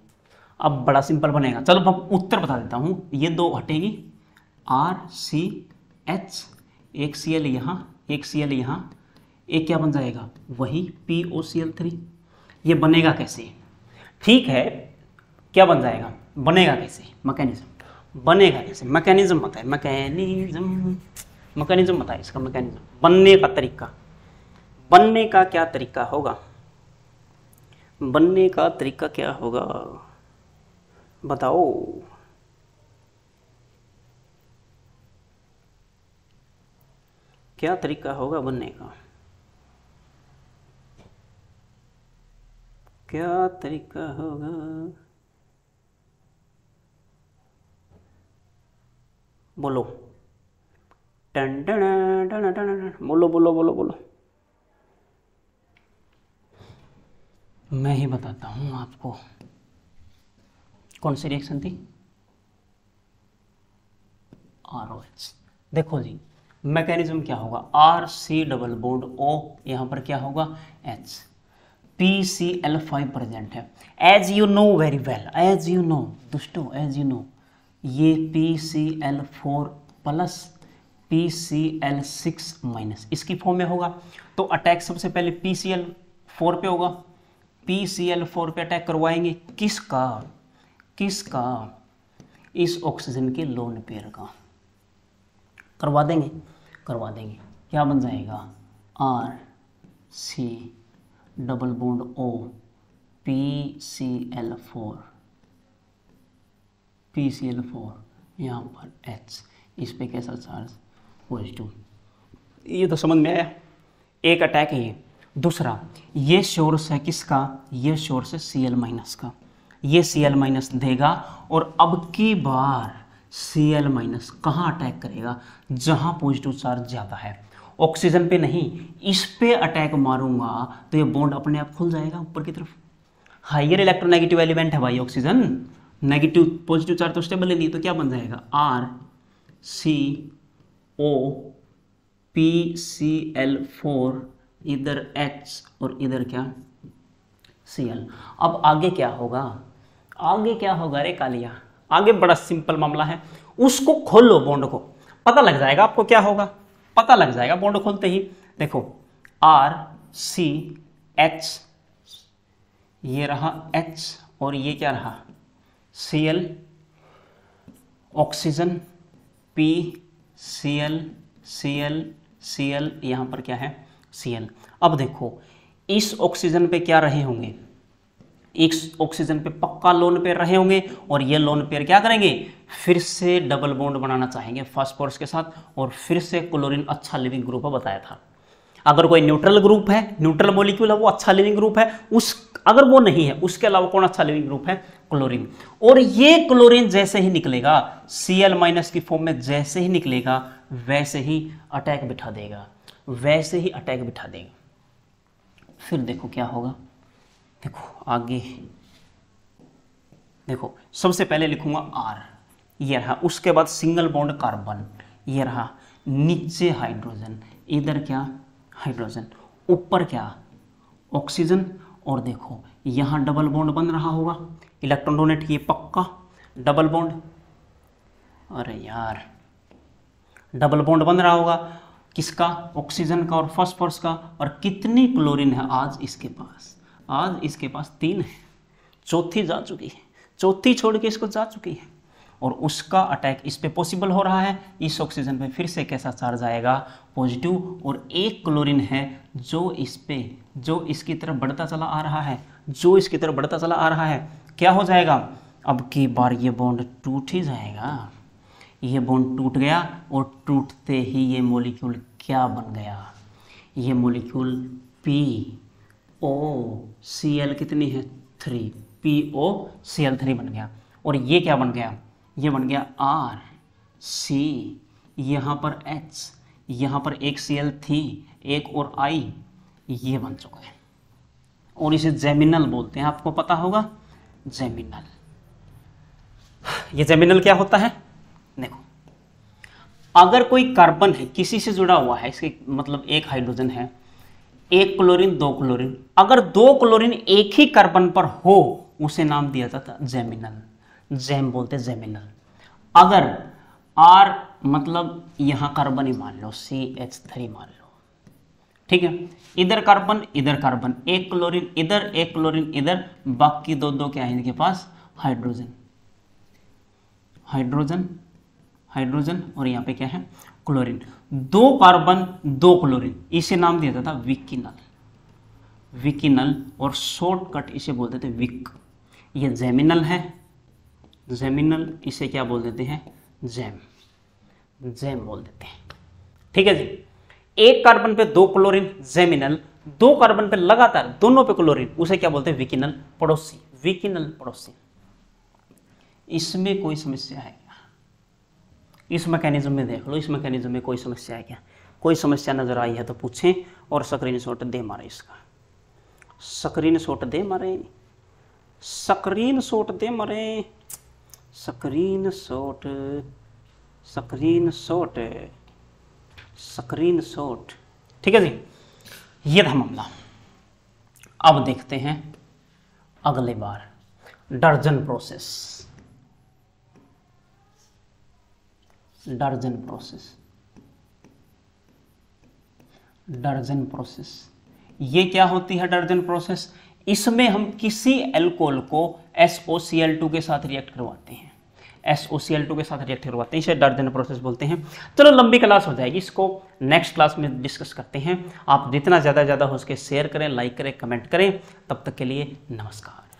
अब बड़ा सिंपल बनेगा चलो मैं उत्तर बता देता हूँ ये दो हटेगी आर सी एच एक सी एल यहाँ एक सी एल यहाँ एक क्या बन जाएगा वही P O C L three ये बनेगा कैसे ठीक है क्या बन जाएगा बनेगा कैसे मैकेनिज्म बनेगा कैसे मैकेनिज्म बताए मैकेनिज्म मैकेनिज्म बताए इसका मैकेनिज्म बनने का तरीका बनने का क्या तरीका होगा बनने का तरीका क्या होगा बताओ क्या तरीका होगा बनने का क्या तरीका होगा बोलो टन टन टन टन बोलो बोलो बोलो बोलो मैं ही बताता हूँ आपको कौन से रिएक्शन थी आर ओ एच देखो जी मैकेनिज्म क्या होगा R C double bond O यहां पर क्या होगा H P C L five present है as you know very well as you know दोस्तों एज यू नो ये P C L four plus P C L six minus इसकी form में होगा तो अटैक सबसे पहले पी सी एल फोर पे होगा पी सी एल फोर पे अटैक करवाएंगे किसका किसका इस ऑक्सीजन के लोन पेयर का करवा देंगे करवा देंगे क्या बन जाएगा R C double bond O P C L four P C L four यहाँ पर एच इस पर कैसा चार्ज पॉजिटिव ये तो समझ में आया एक अटैक है ये दूसरा ये शोर्स है किसका ये शोर्स है सी एल माइनस का ये सी एल माइनस देगा और अब की बार सी एल माइनस कहाँ अटैक करेगा जहाँ पॉजिटिव चार्ज ज़्यादा है ऑक्सीजन पे नहीं इस पे अटैक मारूंगा तो ये बॉन्ड अपने आप खुल जाएगा ऊपर की तरफ हाइयर इलेक्ट्रोनेगेटिव एलिमेंट है भाई ऑक्सीजन नेगेटिव पॉजिटिव चार्ज तो स्टेबल नहीं तो क्या बन जाएगा R C O P C L four इधर एच और इधर क्या सी एल अब आगे क्या होगा आगे क्या होगा रे कालिया आगे बड़ा सिंपल मामला है उसको खोल लो बॉन्ड को पता लग जाएगा आपको क्या होगा पता लग जाएगा बॉन्ड खोलते ही देखो आर सी एच ये रहा एच और ये क्या रहा C L oxygen P C L C L C L यहां पर क्या है सी एल अब देखो इस ऑक्सीजन पे क्या रहे होंगे एक ऑक्सीजन पे पक्का लोन पेयर रहे होंगे और ये लोन पेयर क्या करेंगे फिर से डबल बॉन्ड बनाना चाहेंगे फास्फोरस के साथ और फिर से क्लोरीन अच्छा लिविंग ग्रुप बताया था अगर कोई न्यूट्रल ग्रुप है न्यूट्रल मोलिक्यूल है वो अच्छा लिविंग ग्रुप है उस अगर वो नहीं है उसके अलावा कौन अच्छा लिविंग ग्रुप है क्लोरीन और ये क्लोरीन जैसे ही निकलेगा सी एल माइनस की फॉर्म में जैसे ही निकलेगा वैसे ही अटैक बिठा देगा वैसे ही अटैक बिठा देगा फिर देखो क्या होगा देखो आगे देखो सबसे पहले लिखूंगा आर ये रहा उसके बाद सिंगल बॉन्ड कार्बन ये रहा नीचे हाइड्रोजन इधर क्या हाइड्रोजन ऊपर क्या ऑक्सीजन और देखो यहां डबल बॉन्ड बन रहा होगा इलेक्ट्रॉन डोनेट किए पक्का डबल बॉन्ड अरे यार डबल बॉन्ड बन रहा होगा किसका ऑक्सीजन का और फॉस्फोरस का और कितनी क्लोरीन है आज इसके पास आज इसके पास तीन है चौथी जा चुकी है चौथी छोड़ के इसको जा चुकी है और उसका अटैक इस पर पॉसिबल हो रहा है इस ऑक्सीजन पे फिर से कैसा चार्ज आएगा पॉजिटिव और एक क्लोरीन है जो इस पे जो इसकी तरफ बढ़ता चला आ रहा है जो इसकी तरफ बढ़ता चला आ रहा है क्या हो जाएगा अब की बार ये बॉन्ड टूट ही जाएगा ये बॉन्ड टूट गया और टूटते ही ये मोलिक्यूल क्या बन गया ये molecule P O C L कितनी है three P O C L three बन गया और ये क्या बन गया ये बन गया आर सी यहाँ पर एच यहाँ पर एक सी एल थी एक और आई ये बन चुका है और इसे जेमिनल बोलते हैं आपको पता होगा जेमिनल ये जेमिनल क्या होता है देखो अगर कोई कार्बन है किसी से जुड़ा हुआ है इसके मतलब एक हाइड्रोजन है एक क्लोरीन दो क्लोरीन अगर दो क्लोरीन एक ही कार्बन पर हो उसे नाम दिया जाता जेमिनल जेम बोलते जेमिनल अगर आर मतलब यहां कार्बन ही मान लो सी एच थ्री मान लो ठीक है इधर कार्बन इधर कार्बन एक क्लोरीन इधर एक क्लोरीन इधर बाकी दो दो क्या है इनके पास हाइड्रोजन हाइड्रोजन हाइड्रोजन और यहां पे क्या है क्लोरीन दो कार्बन दो क्लोरीन इसे नाम दिया जाता विकिनल विकिनल और शॉर्टकट इसे बोलते थे विक ये जेमिनल है जेमिनल इसे क्या बोल देते हैं जेम जेम बोल देते हैं ठीक है जी एक कार्बन पे दो क्लोरीन जेमिनल दो कार्बन पे लगातार दोनों पे क्लोरीन उसे क्या बोलते हैं विकिनल पड़ोसी विकिनल पड़ोसी इसमें कोई समस्या है इस मैकेनिज्म में देख लो इस मैकेनिज्म में कोई समस्या है क्या कोई समस्या नज़र आई है तो पूछें और स्क्रीन शॉट दे मारे इसका सक्रीन शॉट दे मारे सक्रीन शॉट दे मारे screen shot screen shot screen shot ठीक है जी ये था मामला अब देखते हैं अगले बार डर्जन प्रोसेस डर्जन प्रोसेस डर्जन प्रोसेस ये क्या होती है डर्जन प्रोसेस इसमें हम किसी एल्कोहल को SOCl2 के साथ रिएक्ट करवाते हैं SOCl2 के साथ रिएक्ट करवाते हैं इसे डर्जन प्रोसेस बोलते हैं चलो लंबी क्लास हो जाएगी इसको नेक्स्ट क्लास में डिस्कस करते हैं आप जितना ज़्यादा ज़्यादा हो उसके शेयर करें लाइक करें कमेंट करें तब तक के लिए नमस्कार